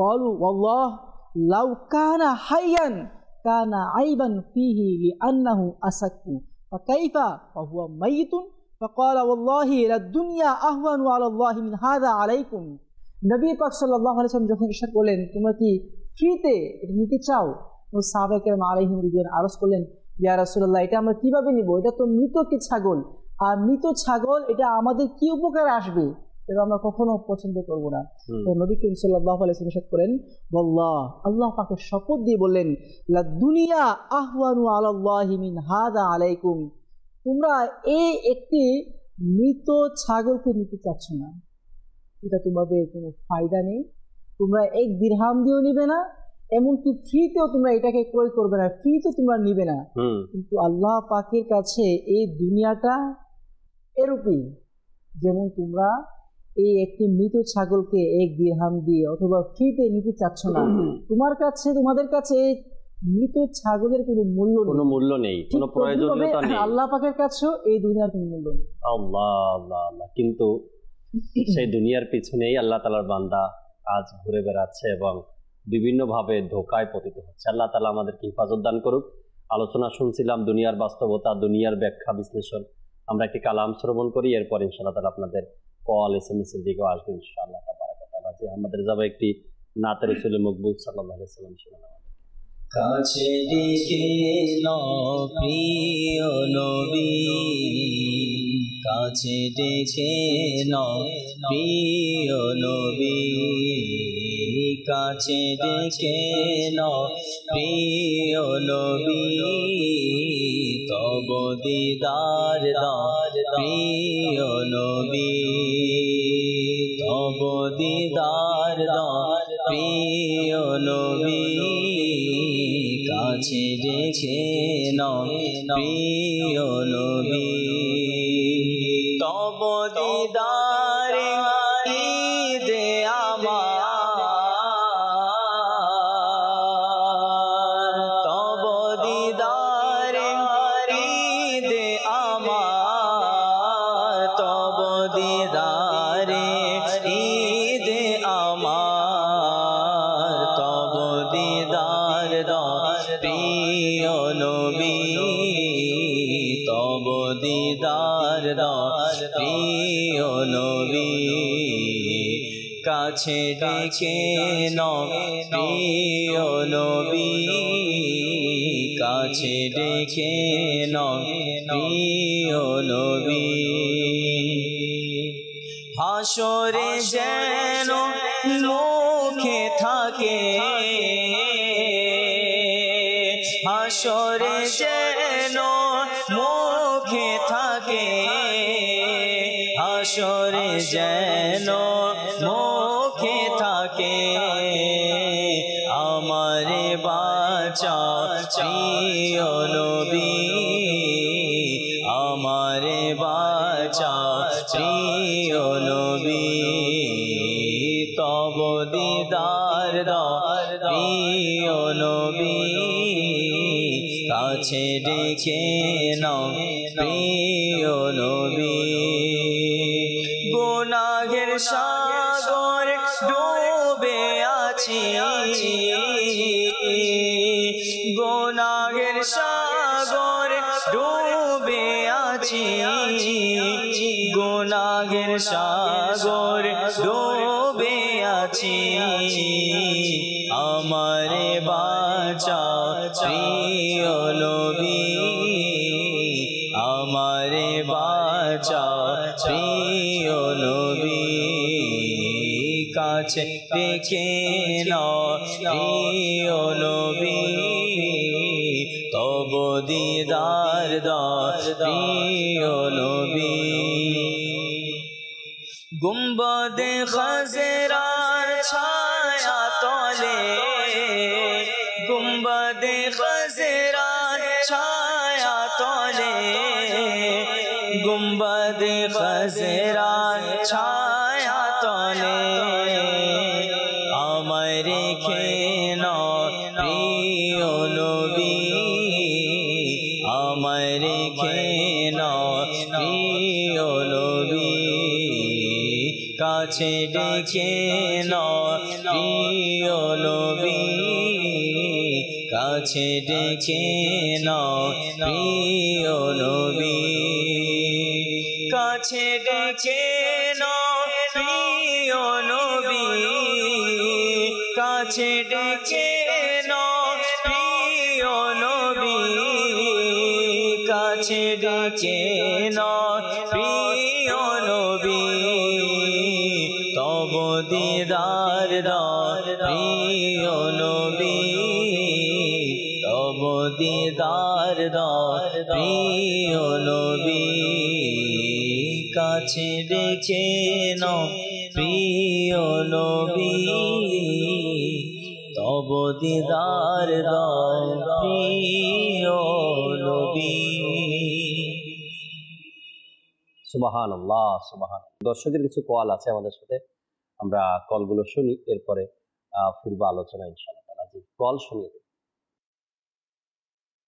কল ওয়াল্লাহ লাউ কানা হাইয়ান কানা আইবান ফিহি লি আন্নাহু আসাকু ফাকাইফা ফাহুয়া মাইতুন فقال والله للدنيا أهون নবী পাক সাল্লাম যখন ঈশ্বর করলেন তোমরা কি ফ্রিতে এটা নিতে চাও ও সাহাবেকের আলহিম রিদুয়ান আরস করলেন ইয়া রাসুল্লাহ এটা আমরা কিভাবে নিব এটা তো মৃত কি ছাগল আর মৃত ছাগল এটা আমাদের কি উপকার আসবে এটা আমরা কখনো পছন্দ করব না তো নবী করিম সাল্লাহ আলাইসলাম সাদ করেন বল্লাহ আল্লাহ পাকে শপথ দিয়ে বললেন লা দুনিয়া আহওয়ানু আলাল্লাহিমিন হাদা আলাইকুম তোমরা এই একটি মৃত ছাগলকে নিতে চাচ্ছ না এটা তোমাদের কোনো ফায়দা নেই তোমরা এক দীর্হাম দিয়েও নিবে না এমনকি ফ্রিতেও তোমরা এটাকে ক্রয় করবে না ফ্রি তো তোমরা নিবে না কিন্তু আল্লাহ পাকের কাছে এই দুনিয়াটা এরূপই যেমন তোমরা এই একটি মৃত ছাগলকে এক দীর্হাম দিয়ে অথবা ফ্রিতে নিতে চাচ্ছ না তোমার কাছে তোমাদের কাছে মৃত ছাগলের কোনো মূল্য কোনো মূল্য নেই কোনো প্রয়োজনীয়তা নেই আল্লাহ পাকের কাছেও এই দুনিয়ার কোনো মূল্য নেই আল্লাহ আল্লাহ আল্লাহ কিন্তু সেই দুনিয়ার পিছনেই আল্লাহ তালার বান্দা আজ ঘুরে বেড়াচ্ছে এবং বিভিন্নভাবে ধোকায় পতিত হচ্ছে আল্লাহ তালা আমাদেরকে হেফাজত দান করুক আলোচনা শুনছিলাম দুনিয়ার বাস্তবতা দুনিয়ার ব্যাখ্যা বিশ্লেষণ আমরা একটি কালাম শ্রবণ করি এরপর ইনশাল্লাহ তালা আপনাদের কল এস এম এস এর দিকেও আসবে ইনশাআল্লাহ তালা যে আমাদের যাবে একটি নাতের রসুলের মকবুল সাল্লাম কাছে নবী কাছে ডেকে নিয় নবী কাছে ডেকে নিয় নবী তব দিদার প্রিয় নবী তব দিদার প্রিয় নবী কাছে ডেকে নিয় নবী চেন প্রিয় নবী কাছে ডেকে প্রিয় নবী হাসরে যায় কাছে ডেকে নবী গোনাগের সাগর ডোবে আছি গোনাগের সাগর ডোবে আছি গোনাগের সাগর Game. চেন প্রিয় নবী কাছে ডেকে ন প্রিয় কাছে ডেকে প্রিয় নবী তব দিদার প্রিয় নবী সুবাহান আল্লাহ সুবাহান দর্শকের কিছু কল আছে আমাদের সাথে আমরা কলগুলো শুনি এরপরে ফিরবো আলোচনা ইনশাআল্লাহ জি কল শুনি দিই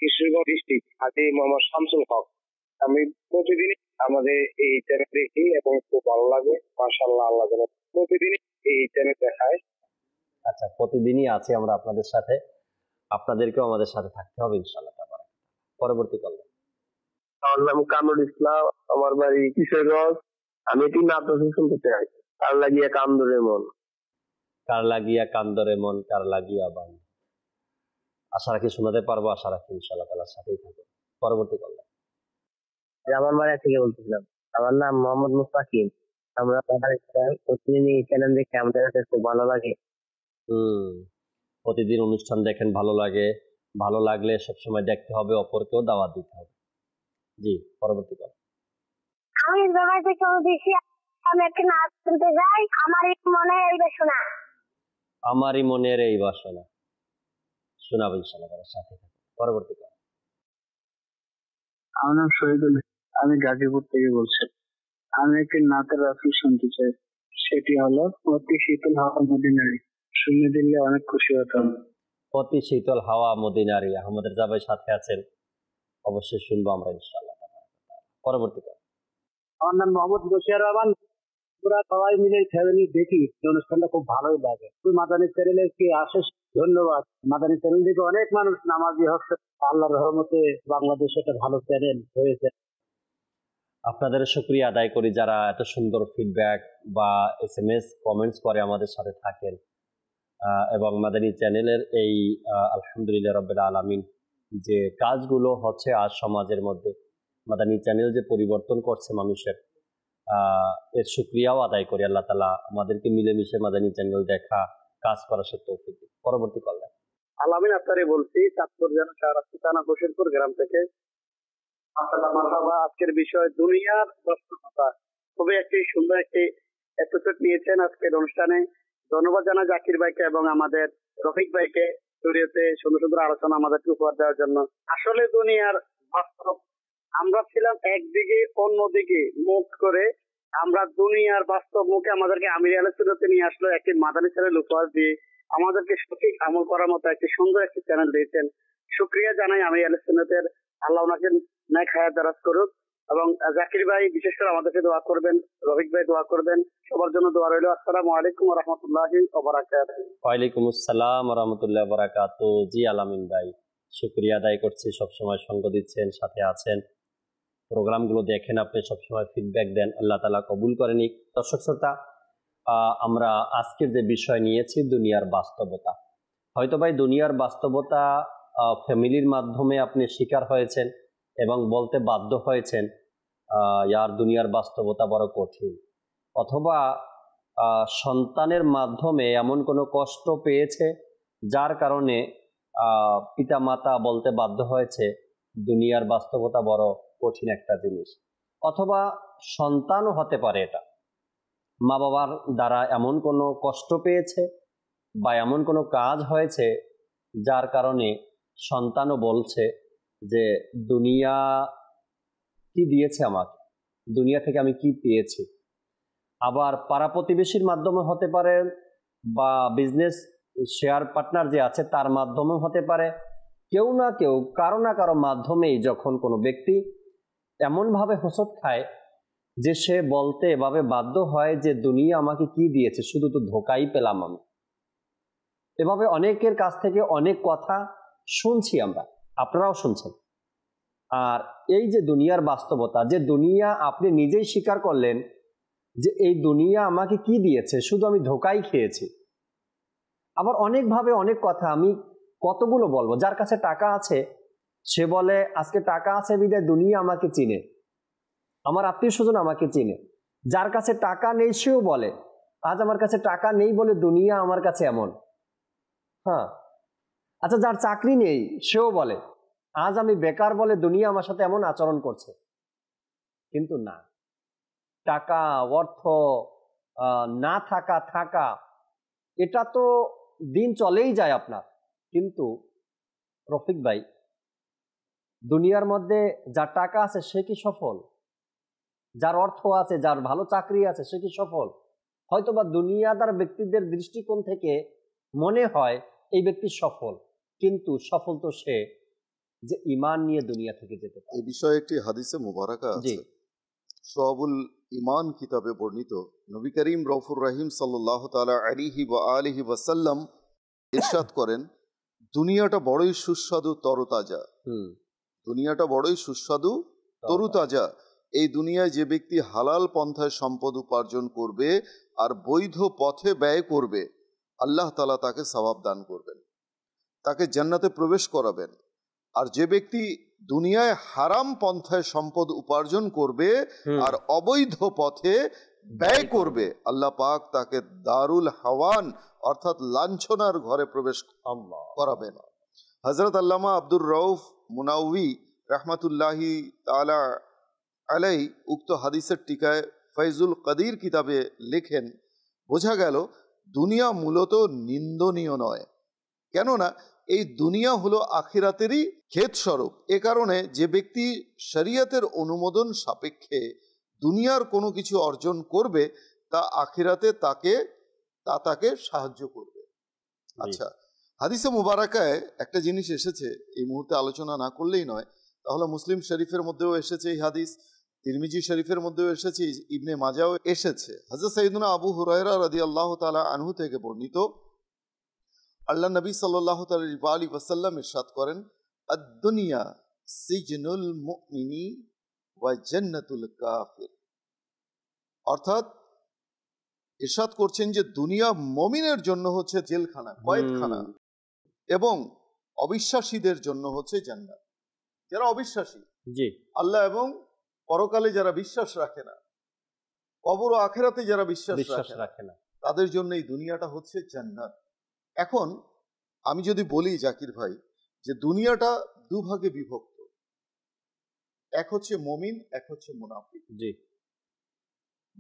কিশোরগঞ্জ ডিস্ট্রিক্ট আজি মোহাম্মদ শামসুল হক আমি প্রতিদিনই আমাদের এই চ্যানেল দেখি এবং খুব ভালো লাগে মাসাল্লাহ আল্লাহ যেন প্রতিদিন এই চ্যানেল দেখায় আচ্ছা প্রতিদিনই আছে আমরা আপনাদের সাথে আপনাদেরকেও আমাদের সাথে থাকতে হবে ইনশাআল্লাহ পরবর্তী কল আমার নাম কামরুল ইসলাম আমার বাড়ি কিশোরগঞ্জ আমি একটি নাটক শুনতে চাই কার লাগিয়া কান্দরে মন কার লাগিয়া কান্দরে মন কার লাগিয়া বান আশা রাখি শোনাতে পারবো আশা রাখি ইনশাআল্লাহ তালার সাথেই থাকো পরবর্তী কল রামানবাড়া থেকে বলতেছিলাম আমার নাম মোহাম্মদ মুস্তাকিম আমরা প্রতিদিন এই চ্যানেল দেখে আমাদের কাছে খুব ভালো লাগে হুম প্রতিদিন অনুষ্ঠান দেখেন ভালো লাগে ভালো লাগলে সবসময় দেখতে হবে অপরকেও দাওয়াত দিতে হবে জি পরবর্তী কথা আমি বাবা থেকে বেশি আমি একটা নাচ শুনতে যাই আমারই মনে এই বাসনা আমারই মনের এই বাসনা শোনাবেন ইনশাআল্লাহ সাথে পরবর্তী কথা আমার নাম শহীদুল আমি গাজীপুর থেকে বলছি আমি একটি নাতের রাসুল শুনতে চাই সেটি হলো অতি শীতল হাওয়া মদিনারি শুনে দিলে অনেক খুশি হতাম অতি শীতল হাওয়া মদিনারি আমাদের জাবের সাথে আছেন অবশ্যই শুনবো আমরা ইনশাল্লাহ পরবর্তী আমার নাম মোহাম্মদ বসিয়ার রহমান পুরা সবাই মিলে ফ্যামিলি দেখি অনুষ্ঠানটা খুব ভালোই লাগে তুই মাদানী কি আশেষ ধন্যবাদ মাদানী চ্যানেল থেকে অনেক মানুষ নামাজি হচ্ছে আল্লাহ রহমতে বাংলাদেশ একটা ভালো চ্যানেল হয়েছে আপনাদের সুক্রিয়া আদায় করি যারা এত সুন্দর ফিডব্যাক বা এস এম এস কমেন্টস করে আমাদের সাথে থাকেন এবং আমাদের এই চ্যানেলের এই আলহামদুলিল্লাহ রব্বুল আলমিন যে কাজগুলো হচ্ছে আজ সমাজের মধ্যে মাদানি চ্যানেল যে পরিবর্তন করছে মানুষের এর সুক্রিয়াও আদায় করি আল্লাহ তালা আমাদেরকে মিলেমিশে মাদানি চ্যানেল দেখা কাজ করা সে তৌফিক পরবর্তী কল্যাণ আলামিন আপনারে বলছি চাঁদপুর জেলা শাহরাস্তি থানা হোসেনপুর গ্রাম থেকে আজকের বিষয় দুনিয়ার দর্শকতা খুবই একটি সুন্দর একটি এপিসোড নিয়েছেন আজকের অনুষ্ঠানে ধন্যবাদ জানা জাকির ভাইকে এবং আমাদের রফিক ভাইকে স্টুডিওতে সুন্দর সুন্দর আলোচনা আমাদেরকে উপহার দেওয়ার জন্য আসলে দুনিয়ার বাস্তব আমরা ছিলাম একদিকে অন্যদিকে মুখ করে আমরা দুনিয়ার বাস্তব মুখে আমাদেরকে আমির আলো স্টুডিওতে নিয়ে আসলো একটি মাদানি ছেলে উপহার দিয়ে আমাদেরকে সঠিক আমল করার মতো একটি সুন্দর একটি চ্যানেল দিয়েছেন সুক্রিয়া জানাই আমির আলোচনাতে আল্লাহ ওনাকে না খায়া দারাজ করুক এবং জাকির ভাই বিশেষ করে দোয়া করবেন রফিক ভাই দোয়া করবেন সবার জন্য দোয়া রইল আসসালামু আলাইকুম রহমতুল্লাহ ওয়ালাইকুম আসসালাম রহমতুল্লাহ জি আলামিন ভাই শুক্রিয়া আদায় করছি সবসময় সঙ্গ দিচ্ছেন সাথে আছেন প্রোগ্রামগুলো দেখেন আপনি সবসময় ফিডব্যাক দেন আল্লাহ তালা কবুল করেনি দর্শক শ্রোতা আমরা আজকের যে বিষয় নিয়েছি দুনিয়ার বাস্তবতা হয়তো ভাই দুনিয়ার বাস্তবতা ফ্যামিলির মাধ্যমে আপনি শিকার হয়েছেন এবং বলতে বাধ্য হয়েছেন ইয়ার দুনিয়ার বাস্তবতা বড় কঠিন অথবা সন্তানের মাধ্যমে এমন কোনো কষ্ট পেয়েছে যার কারণে পিতা মাতা বলতে বাধ্য হয়েছে দুনিয়ার বাস্তবতা বড় কঠিন একটা জিনিস অথবা সন্তানও হতে পারে এটা মা বাবার দ্বারা এমন কোনো কষ্ট পেয়েছে বা এমন কোনো কাজ হয়েছে যার কারণে সন্তানও বলছে যে দুনিয়া কি দিয়েছে আমাকে দুনিয়া থেকে আমি কি পেয়েছি আবার পাড়া প্রতিবেশীর মাধ্যমে হতে পারে বা বিজনেস শেয়ার পার্টনার যে আছে তার মাধ্যমে হতে পারে কেউ না কেউ কারো না কারো মাধ্যমেই যখন কোনো ব্যক্তি এমনভাবে হোসট খায় যে সে বলতে এভাবে বাধ্য হয় যে দুনিয়া আমাকে কি দিয়েছে শুধু তো ধোকাই পেলাম আমি এভাবে অনেকের কাছ থেকে অনেক কথা শুনছি আমরা আপনারাও শুনছেন আর এই যে দুনিয়ার বাস্তবতা যে দুনিয়া আপনি নিজেই স্বীকার করলেন যে এই দুনিয়া আমাকে কি দিয়েছে শুধু আমি ধোকাই খেয়েছি আবার অনেকভাবে অনেক কথা আমি কতগুলো বলবো যার কাছে টাকা আছে সে বলে আজকে টাকা আছে বিদায় দুনিয়া আমাকে চিনে আমার আত্মীয় স্বজন আমাকে চিনে যার কাছে টাকা নেই সেও বলে আজ আমার কাছে টাকা নেই বলে দুনিয়া আমার কাছে এমন হ্যাঁ আচ্ছা যার চাকরি নেই সেও বলে আজ আমি বেকার বলে দুনিয়া আমার সাথে এমন আচরণ করছে কিন্তু না টাকা অর্থ না থাকা থাকা এটা তো দিন চলেই যায় আপনার কিন্তু রফিক ভাই দুনিয়ার মধ্যে যার টাকা আছে সে কি সফল যার অর্থ আছে যার ভালো চাকরি আছে সে কি সফল হয়তোবা দুনিয়াদার ব্যক্তিদের দৃষ্টিকোণ থেকে মনে হয় এই ব্যক্তি সফল কিন্তু সফল তো সে যে ইমান নিয়ে দুনিয়া থেকে যেতে পারে এই বিষয়ে একটি হাদিসে মুবারাকা আছে সোয়াবুল ইমান কিতাবে বর্ণিত নবী করিম রফুর রাহিম সাল্লাহ তালা আলিহি বা আলিহি সাল্লাম ইরশাদ করেন দুনিয়াটা বড়ই সুস্বাদু তরতাজা দুনিয়াটা বড়ই সুস্বাদু তরুতাজা এই দুনিয়ায় যে ব্যক্তি হালাল পন্থায় সম্পদ উপার্জন করবে আর বৈধ পথে ব্যয় করবে আল্লাহ তালা তাকে সবাব দান করবেন তাকে জান্নাতে প্রবেশ করাবেন আর যে ব্যক্তি দুনিয়ায় হারাম পন্থায় সম্পদ উপার্জন করবে আর অবৈধ পথে ব্যয় করবে আল্লাহ পাক তাকে দারুল হাওয়ান অর্থাৎ লাঞ্ছনার ঘরে প্রবেশ করাবেন হজরত আল্লামা আব্দুর রউফ মুনাউই রহমাতুল্লাহি তালা আলাই উক্ত হাদিসের টিকায় ফৈজুল কাদির কিতাবে লেখেন বোঝা গেল দুনিয়া মূলত নিন্দনীয় নয় কেননা এই দুনিয়া হলো আখিরাতেরই ক্ষেতস্বরূপ এ কারণে যে ব্যক্তি শরিয়তের অনুমোদন সাপেক্ষে দুনিয়ার কোনো কিছু অর্জন করবে তা আখিরাতে তাকে তা তাকে সাহায্য করবে আচ্ছা হাদিসে মুবারাকায় একটা জিনিস এসেছে এই মুহূর্তে আলোচনা না করলেই নয় তাহলে মুসলিম শরীফের মধ্যেও এসেছে এই হাদিস তিরমিজি শরীফের মধ্যেও এসেছে ইবনে মাজাও এসেছে হাজর সাইদুনা আবু হুরায়রা রাদি আল্লাহ তালা আনহু থেকে বর্ণিত আল্লাহ নবী সাল্লাহ আলী ওয়াসাল্লাম ইরশাদ করেন আদুনিয়া সিজনুল ওয়া কাফির অর্থাৎ ইরশাদ করছেন যে দুনিয়া মমিনের জন্য হচ্ছে জেলখানা কয়েদখানা এবং অবিশ্বাসীদের জন্য হচ্ছে জান্নাত যারা অবিশ্বাসী জি আল্লাহ এবং পরকালে যারা বিশ্বাস রাখে না কবর আখেরাতে যারা বিশ্বাস রাখে না তাদের জন্য এই দুনিয়াটা হচ্ছে জান্নাত এখন আমি যদি বলি জাকির ভাই যে দুনিয়াটা দুভাগে বিভক্ত এক হচ্ছে মমিন এক হচ্ছে মুনাফিক জি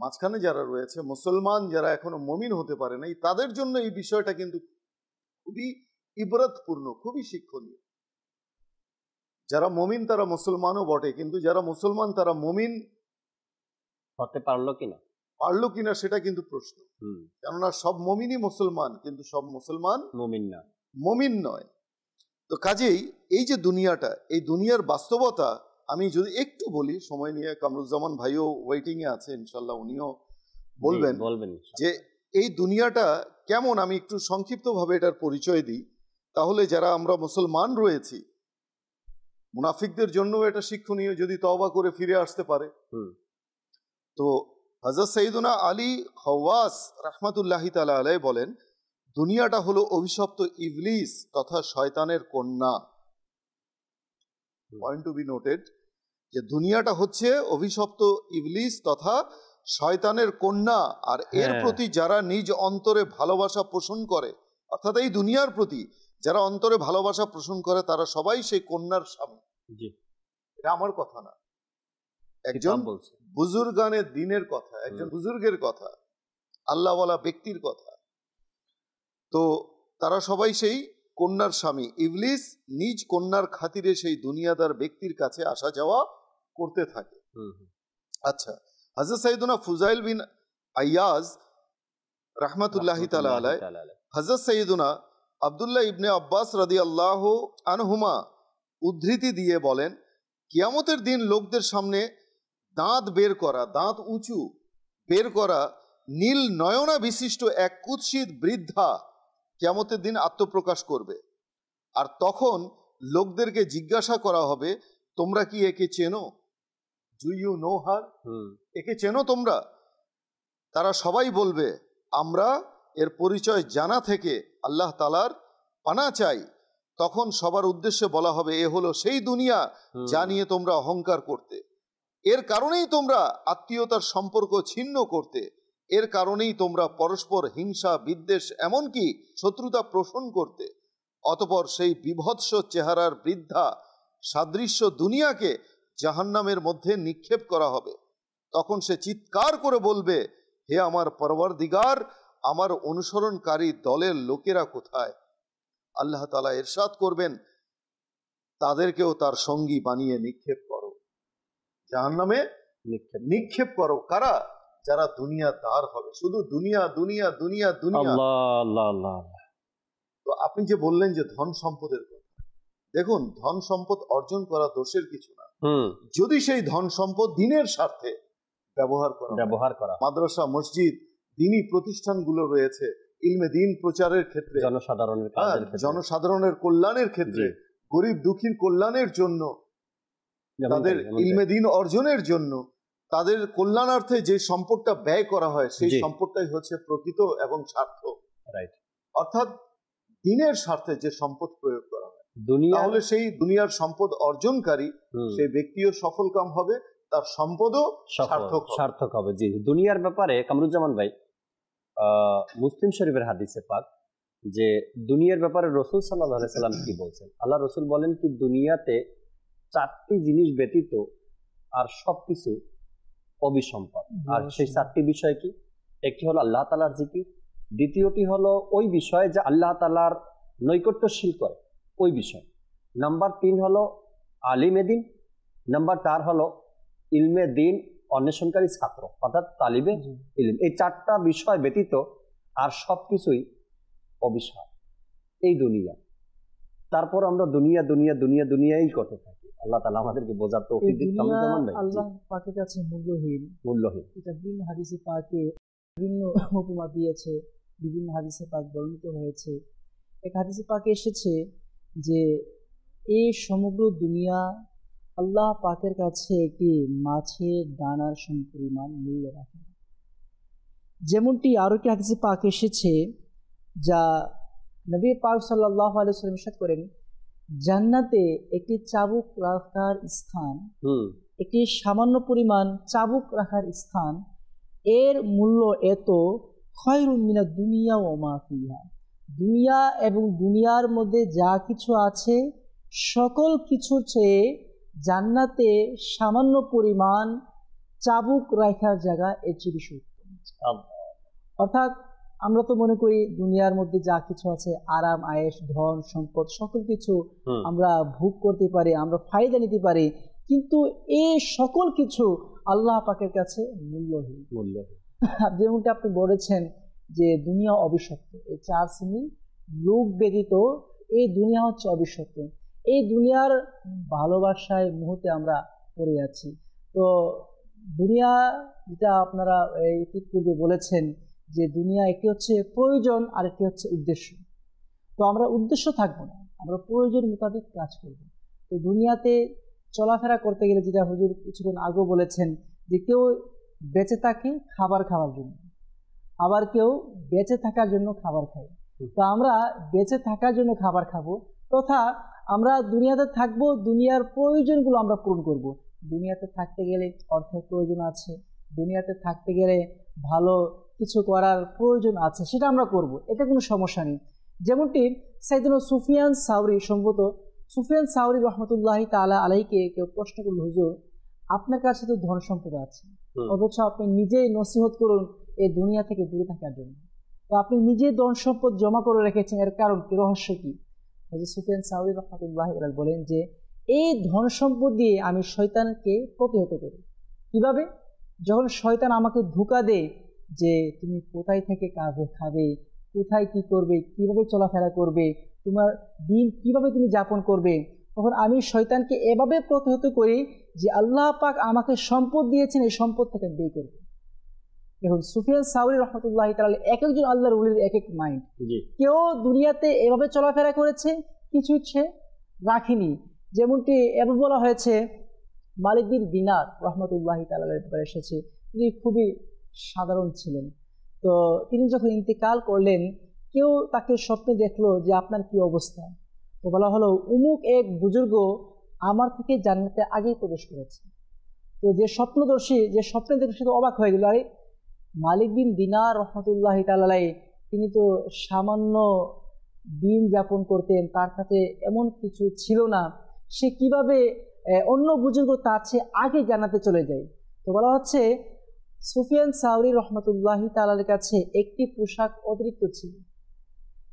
মাঝখানে যারা রয়েছে মুসলমান যারা এখনো মমিন হতে পারে নাই তাদের জন্য এই বিষয়টা কিন্তু খুবই ইবরতপূর্ণ খুবই শিক্ষণীয় যারা মমিন তারা মুসলমানও বটে কিন্তু যারা মুসলমান তারা মমিন হতে পারলো কিনা পারলো কিনা সেটা কিন্তু প্রশ্ন কেননা সব মমিনই মুসলমান কিন্তু সব মুসলমান মমিন না মমিন নয় তো কাজেই এই যে দুনিয়াটা এই দুনিয়ার বাস্তবতা আমি যদি একটু বলি সময় নিয়ে কামরুজ্জামান ভাইও ওয়েটিংয়ে আছে ইনশাল্লাহ উনিও বলবেন বলবেন যে এই দুনিয়াটা কেমন আমি একটু সংক্ষিপ্তভাবে এটার পরিচয় দিই তাহলে যারা আমরা মুসলমান রয়েছি মুনাফিকদের জন্য এটা শিক্ষণীয় যদি তওবা করে ফিরে আসতে পারে তো হজরত সঈদুনা আলী খওয়াস রহমাতুল্লাহি তালা আলাই বলেন দুনিয়াটা হলো অভিশপ্ত ইবলিস তথা শয়তানের কন্যা পয়েন্ট টু বি নোটেড যে দুনিয়াটা হচ্ছে অভিশপ্ত ইবলিস তথা শয়তানের কন্যা আর এর হ্যাঁ। প্রতি যারা নিজ অন্তরে ভালোবাসা পোষণ করে অর্থাৎ এই দুনিয়ার প্রতি যারা অন্তরে ভালোবাসা পোষণ করে তারা সবাই সেই কন্যার স্বামী এটা আমার কথা না একজন বুজুর্গানের দিনের কথা একজন বুজুর্গের কথা আল্লাহওয়ালা ব্যক্তির কথা তো তারা সবাই সেই কন্যার স্বামী ইবলিস নিজ কন্যার খাতিরে সেই দুনিয়াদার ব্যক্তির কাছে আসা যাওয়া করতে থাকে আচ্ছা হাজরত সাইদুনা ফুজাইল বিন আয়াজ রাহমাতুল্লাহি তালা আলাই হাজরত সাইদুনা আবদুল্লাহ ইবনে আব্বাস রাদি আল্লাহ আনহুমা উদ্ধৃতি দিয়ে বলেন কিয়ামতের দিন লোকদের সামনে দাঁত বের করা দাঁত উঁচু বের করা নীল নয়না বিশিষ্ট এক কুৎসিত বৃদ্ধা কেমতের দিন আত্মপ্রকাশ করবে আর তখন লোকদেরকে জিজ্ঞাসা করা হবে তোমরা কি একে চেনো ডু ইউ নো হার একে চেনো তোমরা তারা সবাই বলবে আমরা এর পরিচয় জানা থেকে আল্লাহ তালার পানা চাই তখন সবার উদ্দেশ্যে বলা হবে এ হলো সেই দুনিয়া যা নিয়ে তোমরা অহংকার করতে এর কারণেই তোমরা আত্মীয়তার সম্পর্ক ছিন্ন করতে এর কারণেই তোমরা পরস্পর হিংসা বিদ্বেষ এমনকি শত্রুতা পোষণ করতে অতপর সেই বিভৎস চেহারার বৃদ্ধা সাদৃশ্য দুনিয়াকে জাহান্নামের মধ্যে নিক্ষেপ করা হবে তখন সে চিৎকার করে বলবে হে আমার পরবর দিগার আমার অনুসরণকারী দলের লোকেরা কোথায় আল্লাহ তালা এরশাদ করবেন তাদেরকেও তার সঙ্গী বানিয়ে নিক্ষেপ যাহার নামে নিক্ষেপ নিক্ষেপ করো কারা যারা দুনিয়া দার হবে শুধু দুনিয়া দুনিয়া দুনিয়া দুনিয়া তো আপনি যে বললেন যে ধন সম্পদের কথা দেখুন ধন সম্পদ অর্জন করা দোষের কিছু না যদি সেই ধন সম্পদ দিনের স্বার্থে ব্যবহার করা ব্যবহার করা মাদ্রাসা মসজিদ দিনী প্রতিষ্ঠানগুলো রয়েছে ইলমে দিন প্রচারের ক্ষেত্রে জনসাধারণের হ্যাঁ, জনসাধারণের কল্যাণের ক্ষেত্রে গরিব দুঃখীর কল্যাণের জন্য তাদের ইলমে দিন অর্জনের জন্য তাদের কল্যাণার্থে যে সম্পদটা ব্যয় করা হয় সেই সম্পদটাই হচ্ছে প্রকৃত এবং স্বার্থ রাইট অর্থাৎ দিনের স্বার্থে যে সম্পদ প্রয়োগ করা হয় তাহলে সেই দুনিয়ার সম্পদ অর্জনকারী সেই ব্যক্তিও সফলকাম হবে তার সম্পদও সার্থক সার্থক হবে জি দুনিয়ার ব্যাপারে কামরুজ্জামান ভাই মুসলিম শরীফের হাদিসে পাক যে দুনিয়ার ব্যাপারে রসুল সাল্লাহ সাল্লাম কি বলছেন আল্লাহ রসুল বলেন কি দুনিয়াতে চারটি জিনিস ব্যতীত আর সবকিছু অবিসম্পদ আর সেই চারটি বিষয় কি একটি হলো আল্লাহ তালার জিকির দ্বিতীয়টি হলো ওই বিষয় যে আল্লাহ তালার নৈকট্যশীল করে ওই বিষয় নাম্বার তিন হলো আলিমে দিন নাম্বার চার হলো ইলমে দিন অন্বেষণকারী ছাত্র অর্থাৎ তালিবে ইলিম এই চারটা বিষয় ব্যতীত আর সব কিছুই অবিষয় এই দুনিয়া তারপর আমরা দুনিয়া দুনিয়া দুনিয়া দুনিয়াই করতে থাকি আল্লাহ তাআলা আমাদেরকে বোঝার তৌফিক আল্লাহ পাকের কাছে মূল্যহীন মূল্যহীন এটা বিভিন্ন হাদিসে পাকে বিভিন্ন উপমা দিয়েছে বিভিন্ন হাদিসে পাক বর্ণিত হয়েছে এক হাদিসে পাকে এসেছে যে এই সমগ্র দুনিয়া আল্লাহ পাকের কাছে একটি মাছের ডানার সমপরিমাণ মূল্য রাখে যেমনটি আরও একটি হাদিসে পাক এসেছে যা নবী পাক সাল্লাহ আলিয়া সাল্লাম করেন জান্নাতে একটি চাবুক রাখার স্থান একটি সামান্য পরিমাণ চাবুক রাখার স্থান এর মূল্য এত খয়রুমিনা দুনিয়া ও মাফিয়া দুনিয়া এবং দুনিয়ার মধ্যে যা কিছু আছে সকল কিছু চেয়ে জান্নাতে সামান্য পরিমাণ চাবুক রাখার জায়গা এর চেয়ে বেশি অর্থাৎ আমরা তো মনে করি দুনিয়ার মধ্যে যা কিছু আছে আরাম আয়েস ধন সম্পদ সকল কিছু আমরা ভোগ করতে পারি আমরা ফায়দা নিতে পারি কিন্তু এই সকল কিছু আল্লাহ পাকের কাছে মূল্যহীন মূল্য যেমনটা আপনি বলেছেন যে দুনিয়া অবিসত্য এই চার শ্রেণী লোক ব্যতীত এই দুনিয়া হচ্ছে অবিসত্য এই দুনিয়ার ভালোবাসায় মুহূর্তে আমরা পড়ে আছি তো দুনিয়া যেটা আপনারা এই পূর্বে বলেছেন যে দুনিয়া একটি হচ্ছে প্রয়োজন আর একটি হচ্ছে উদ্দেশ্য তো আমরা উদ্দেশ্য থাকবো না আমরা প্রয়োজন মোতাবেক কাজ করব তো দুনিয়াতে চলাফেরা করতে গেলে যেটা হুজুর কিছুক্ষণ আগেও বলেছেন যে কেউ বেঁচে থাকে খাবার খাওয়ার জন্য আবার কেউ বেঁচে থাকার জন্য খাবার খায় তো আমরা বেঁচে থাকার জন্য খাবার খাবো তথা আমরা দুনিয়াতে থাকব দুনিয়ার প্রয়োজনগুলো আমরা পূরণ করব। দুনিয়াতে থাকতে গেলে অর্থের প্রয়োজন আছে দুনিয়াতে থাকতে গেলে ভালো কিছু করার প্রয়োজন আছে সেটা আমরা করব এতে কোনো সমস্যা নেই যেমনটি সাইদিন সুফিয়ান সাউরি সম্ভবত সুফিয়ান সাউরি রহমতুল্লাহ তালা আলাইকে কেউ প্রশ্ন করল হুজুর আপনার কাছে তো ধন সম্পদ আছে অথচ আপনি নিজেই নসিহত করুন এই দুনিয়া থেকে দূরে থাকার জন্য তো আপনি নিজে ধন সম্পদ জমা করে রেখেছেন এর কারণ কি রহস্য কি সুফিয়ান সাউরি রহমতুল্লাহ বলেন যে এই ধন সম্পদ দিয়ে আমি শয়তানকে প্রতিহত করি কিভাবে যখন শয়তান আমাকে ধোকা দেয় যে তুমি কোথায় থেকে কাজে খাবে কোথায় কি করবে কিভাবে চলাফেরা করবে তোমার দিন কিভাবে তুমি যাপন করবে তখন আমি শয়তানকে এভাবে প্রতিহত করি যে আল্লাহ পাক আমাকে সম্পদ দিয়েছেন এই সম্পদ থেকে ব্যয় করবে দেখুন সুফিয়ান সাউরি রহমতুল্লাহ তাল এক একজন আল্লাহর উলির এক এক মাইন্ড কেউ দুনিয়াতে এভাবে চলাফেরা করেছে কিছু ইচ্ছে রাখিনি যেমনটি এবার বলা হয়েছে মালিক বিন দিনার রহমতুল্লাহ তালের ব্যাপারে এসেছে তিনি খুবই সাধারণ ছিলেন তো তিনি যখন ইন্তেকাল করলেন কেউ তাকে স্বপ্নে দেখলো যে আপনার কি অবস্থা তো বলা হলো উমুক এক বুজুর্গ আমার থেকে জানাতে আগেই প্রবেশ করেছে তো যে স্বপ্নদর্শী যে স্বপ্নে দেখে সে তো অবাক হয়ে গেল আরে মালিক বিন দিনার রহমতুল্লাহ তালাই তিনি তো সামান্য দিন যাপন করতেন তার কাছে এমন কিছু ছিল না সে কিভাবে অন্য বুজুর্গ তার চেয়ে আগে জানাতে চলে যায় তো বলা হচ্ছে সুফিয়ান সাউরি রহমতুল্লাহি তালার কাছে একটি পোশাক অতিরিক্ত ছিল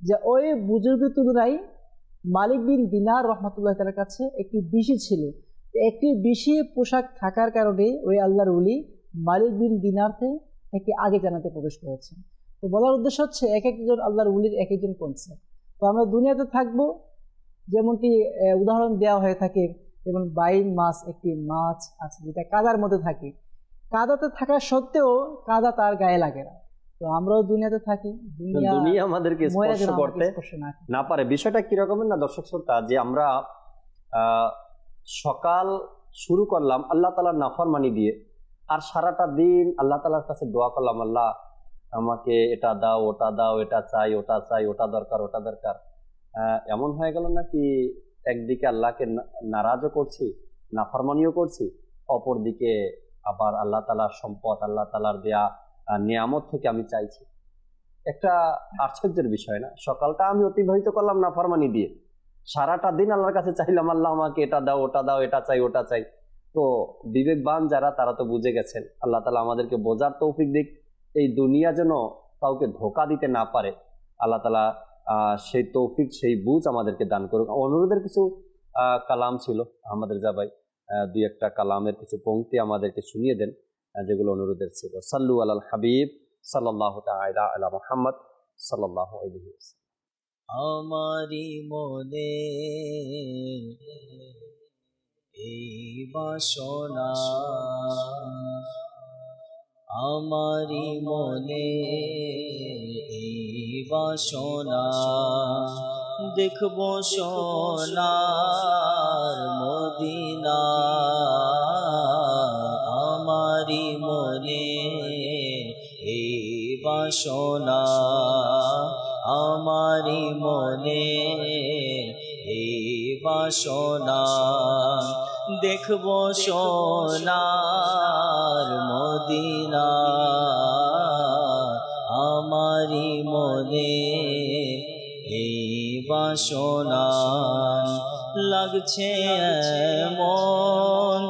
যা ওই বুজুর্গের তুলনায় মালিক বিন দিনার রহমতুল্লাহ তালার কাছে একটি বিশি ছিল একটি বিশি পোশাক থাকার কারণে ওই আল্লাহর উলি মালিক বিন দিনারতে থেকে আগে জানাতে প্রবেশ করেছে তো বলার উদ্দেশ্য হচ্ছে এক একজন আল্লাহর উলির এক একজন কনসেপ্ট তো আমরা দুনিয়াতে থাকব যেমনটি উদাহরণ দেওয়া হয়ে থাকে যেমন বাইন মাছ একটি মাছ আছে যেটা কাদার মধ্যে থাকে কাদাতে থাকা সত্ত্বেও কাদা তার গায়ে লাগে না তো আমরাও দুনিয়াতে থাকি দুনিয়া আমাদেরকে স্পর্শ করতে না পারে বিষয়টা কিরকম না দর্শক শ্রোতা যে আমরা সকাল শুরু করলাম আল্লাহ তালার নাফরমানি দিয়ে আর সারাটা দিন আল্লাহ তালার কাছে দোয়া করলাম আল্লাহ আমাকে এটা দাও ওটা দাও এটা চাই ওটা চাই ওটা দরকার ওটা দরকার এমন হয়ে গেল না কি একদিকে আল্লাহকে নারাজও করছি নাফরমানিও করছি অপরদিকে আবার আল্লাহ তালার সম্পদ আল্লাহ তালার দেয়া নিয়ামত থেকে আমি চাইছি একটা আশ্চর্যের বিষয় না সকালটা আমি অতিবাহিত করলাম না ফরমানি দিয়ে সারাটা দিন আল্লাহর কাছে চাইলাম আল্লাহ আমাকে এটা দাও ওটা দাও এটা চাই ওটা চাই তো বিবেকবান যারা তারা তো বুঝে গেছেন আল্লাহ তালা আমাদেরকে বোঝার তৌফিক দিক এই দুনিয়া যেন কাউকে ধোকা দিতে না পারে আল্লাহ তালা সেই তৌফিক সেই বুঝ আমাদেরকে দান করুক অনুরোধের কিছু কালাম ছিল আমাদের জাবাই দুই একটা কালামের কিছু পঙ্ক্তি আমাদেরকে শুনিয়ে দেন যেগুলো অনুরোধের ছিল সাল্লু আল হাবিব সাল্লাহ আলা মোহাম্মদ সাল্লাহ আমারি মনে এই বাসনা আমারি মনে এই বাসনা দেখব সোনা মদিনা আমারি মনে এই বাসনা আমারি মনে এই বাসনা দেখব সোনার মদিনা আমারি মনে এই বাসনা লাগছে মন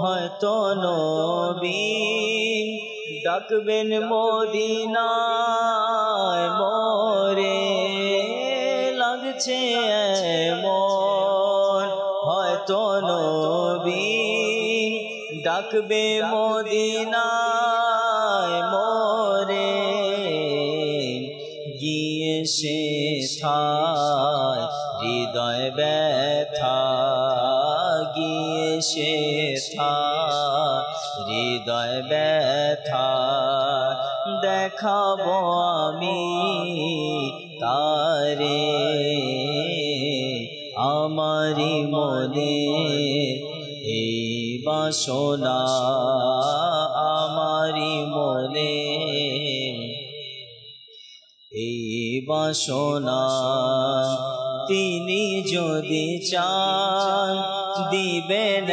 হয়তো নবী ডাকবেন মদিনা মরে লাগছে মন হয়তো নবী ডাকবে মদিনা মরে গিয়ে সে হৃদয় ব্যয় নিষেথা হৃদয় ব্যথা দেখাবো আমি তারে আমারি মনে এই বাসনা আমারি মনে এই বাসনা তিনি যদি চান দিবেন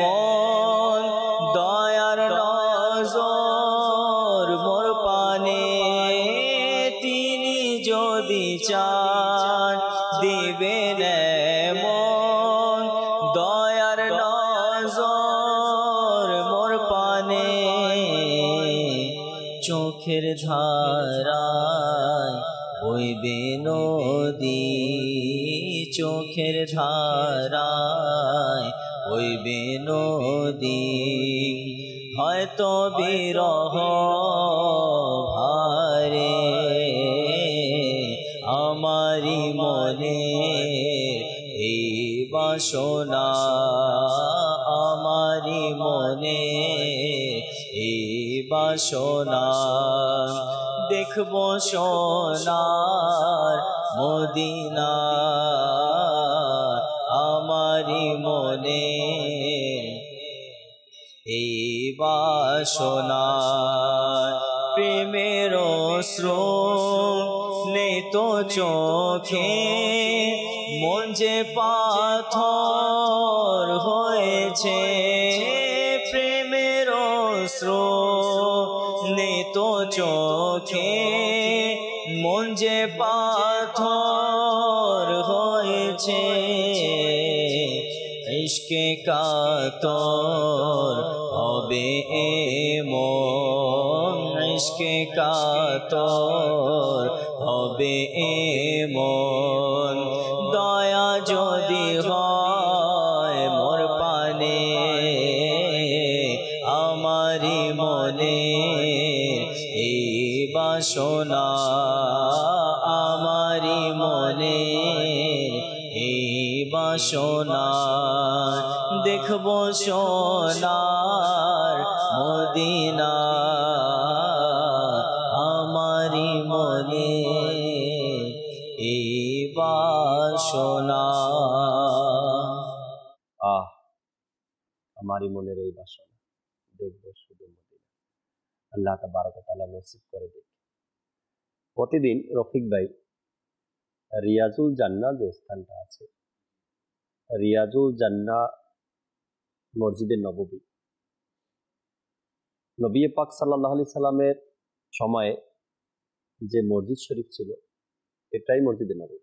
মন দয়ার নজর মোর পানে তিনি যদি চান দিবেন মন দয়ার নজর মোর পানে চোখের ধারায় ওই বেনদী চোখের ধারা রহ ভারে আমারি মনে এই বাসনা আমারি মনে এই বাসনা দেখব সোনার মদিনা সোনা প্রেমের শ্রো তো চোখে মঞ্জে পাথর হয়েছে প্রেমের শ্রো তো চোখে মঞ্জে পাথর হয়েছে ইশকে কাতর ইশকে কাতর হবে এ মন দয়া যদি হয় মোর পানে আমারি মনে এই বাসনা আমারি মনে এই বাসনা দেখব সোনার মদিনা মনের এই বাসনা দেখব শুধু মদিনা আল্লাহ তাবারকতালা নসিব করে দেখ প্রতিদিন রফিক ভাই রিয়াজুল জান্না যে স্থানটা আছে রিয়াজুল জান্না মসজিদের নববী নবী পাক সাল্লাহ আলি সাল্লামের সময়ে যে মসজিদ শরীফ ছিল এটাই মসজিদের নবী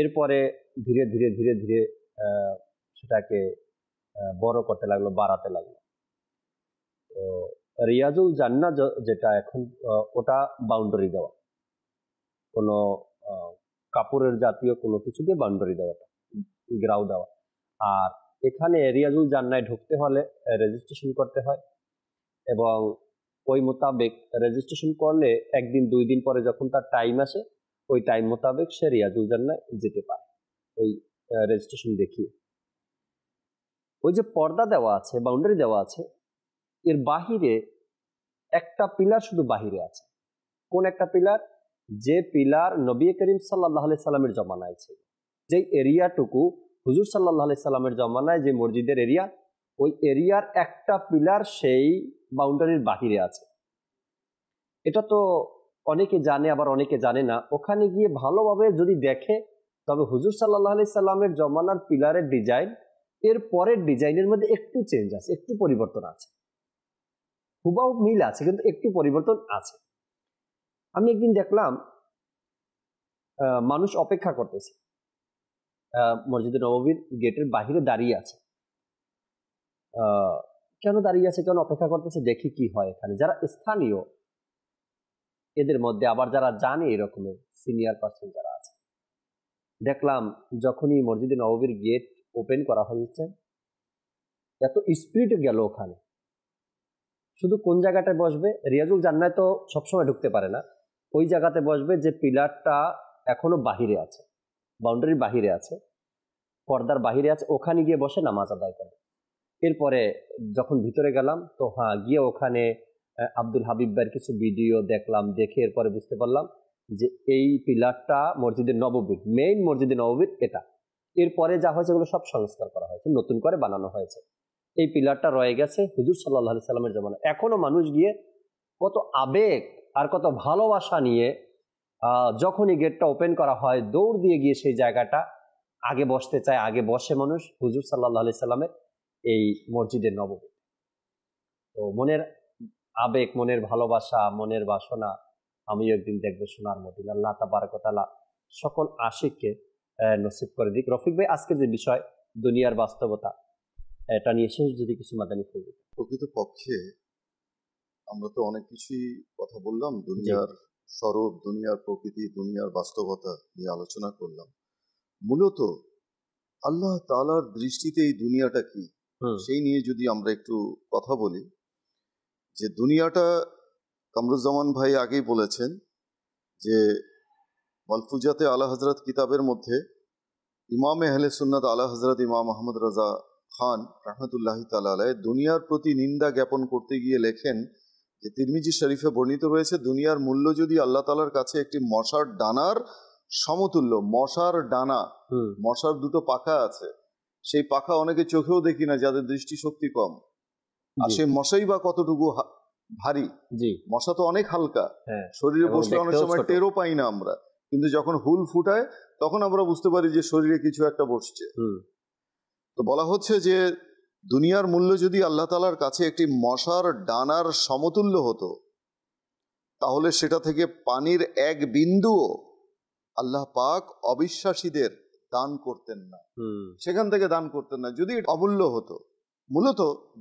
এরপরে ধীরে ধীরে ধীরে ধীরে সেটাকে বড় করতে লাগলো বাড়াতে লাগলো তো রিয়াজুল জান্না যেটা এখন ওটা বাউন্ডারি দেওয়া কোনো কাপড়ের জাতীয় কোনো কিছু দিয়ে বাউন্ডারি দেওয়াটা গ্রাউ দেওয়া আর এখানে রিয়াজুল জান্নায় ঢুকতে হলে রেজিস্ট্রেশন করতে হয় এবং ওই মোতাবেক রেজিস্ট্রেশন করলে একদিন দুই দিন পরে যখন তার টাইম আসে ওই টাইম মোতাবেক সে রিয়াজুল জান্নায় যেতে পারে ওই রেজিস্ট্রেশন দেখিয়ে ওই যে পর্দা দেওয়া আছে বাউন্ডারি দেওয়া আছে এর বাহিরে একটা পিলার শুধু বাহিরে আছে কোন একটা পিলার যে পিলার নবী করিম সাল্লাহ আলি সাল্লামের জমানায় ছিল যেই এরিয়াটুকু হুজুর সাল্লাহ আলি সাল্লামের জমানায় যে মসজিদের এরিয়া ওই এরিয়ার একটা পিলার সেই বাউন্ডারির বাহিরে আছে এটা তো অনেকে জানে আবার অনেকে জানে না ওখানে গিয়ে ভালোভাবে যদি দেখে তবে হুজুর সাল্লাহ আলি সাল্লামের জমানার পিলারের ডিজাইন এর পরের ডিজাইনের মধ্যে একটু চেঞ্জ আছে একটু পরিবর্তন আছে হুবাহু মিল আছে কিন্তু একটু পরিবর্তন আছে আমি একদিন দেখলাম মানুষ অপেক্ষা করতেছে মসজিদে নববীর গেটের বাহিরে দাঁড়িয়ে আছে কেন দাঁড়িয়ে আছে কেন অপেক্ষা করতেছে দেখি কি হয় এখানে যারা স্থানীয় এদের মধ্যে আবার যারা জানে এরকমের সিনিয়র পার্সন যারা আছে দেখলাম যখনই মসজিদে নববীর গেট ওপেন করা হয়েছে এত স্পিড গেল ওখানে শুধু কোন জায়গাটায় বসবে রিয়াজুল জান্নায় তো সবসময় ঢুকতে পারে না ওই জায়গাতে বসবে যে পিলারটা এখনো বাহিরে আছে বাউন্ডারির বাহিরে আছে পর্দার বাহিরে আছে ওখানে গিয়ে বসে নামাজ আদায় করে এরপরে যখন ভিতরে গেলাম তো হ্যাঁ গিয়ে ওখানে আব্দুল হাবিব ভাইয়ের কিছু ভিডিও দেখলাম দেখে এরপরে বুঝতে পারলাম যে এই পিলারটা মসজিদের নববীর মেইন মসজিদের নববীর এটা এরপরে যা হয়েছে এগুলো সব সংস্কার করা হয়েছে নতুন করে বানানো হয়েছে এই পিলারটা রয়ে গেছে হুজুর সাল্লাহ আলি সাল্লামের জমানা এখনও মানুষ গিয়ে কত আবেগ আর কত ভালোবাসা নিয়ে যখনই গেটটা ওপেন করা হয় দৌড় দিয়ে গিয়ে সেই জায়গাটা আগে বসতে চায় আগে বসে মানুষ হুজুর সাল্লাহ আলি সাল্লামের এই মসজিদের নবমী তো মনের আবেগ মনের ভালোবাসা মনের বাসনা আমিও একদিন দেখবো সোনার মতিন আল্লাহ তাবারকতালা সকল আশিককে নসিব করে দিক রফিক ভাই আজকের যে বিষয় দুনিয়ার বাস্তবতা এটা নিয়ে শেষ যদি কিছু মাদানি করবে প্রকৃত পক্ষে আমরা তো অনেক কিছুই কথা বললাম দুনিয়ার স্বরূপ দুনিয়ার প্রকৃতি দুনিয়ার বাস্তবতা নিয়ে আলোচনা করলাম মূলত আল্লাহ তালার দৃষ্টিতে এই দুনিয়াটা কি সেই নিয়ে যদি আমরা একটু কথা বলি যে দুনিয়াটা কামরুজ্জামান ভাই আগেই বলেছেন যে মালফুজাতে আলা হজরত কিতাবের মধ্যে ইমাম এহলে সুন্নাত আলা হজরত ইমাম আহমদ রাজা খান রহমতুল্লাহি তালায় দুনিয়ার প্রতি নিন্দা জ্ঞাপন করতে গিয়ে লেখেন যে তিরমিজি শরীফে বর্ণিত রয়েছে দুনিয়ার মূল্য যদি আল্লাহ তালার কাছে একটি মশার ডানার সমতুল্য মশার ডানা মশার দুটো পাখা আছে সেই পাখা অনেকে চোখেও দেখি না যাদের দৃষ্টিশক্তি কম আর সেই মশাই বা কতটুকু ভারী মশা তো অনেক হালকা হ্যাঁ, শরীরে বসলে অনেক সময় টেরও পাই না আমরা কিন্তু যখন হুল ফুটায় তখন আমরা বুঝতে পারি যে শরীরে কিছু একটা বসছে তো বলা হচ্ছে যে দুনিয়ার মূল্য যদি আল্লাহ তালার কাছে একটি মশার ডানার সমতুল্য হতো তাহলে সেটা থেকে পানির এক বিন্দুও আল্লাহ পাক অবিশ্বাসীদের দান করতেন না সেখান থেকে দান করতেন না যদি অমূল্য হতো মূলত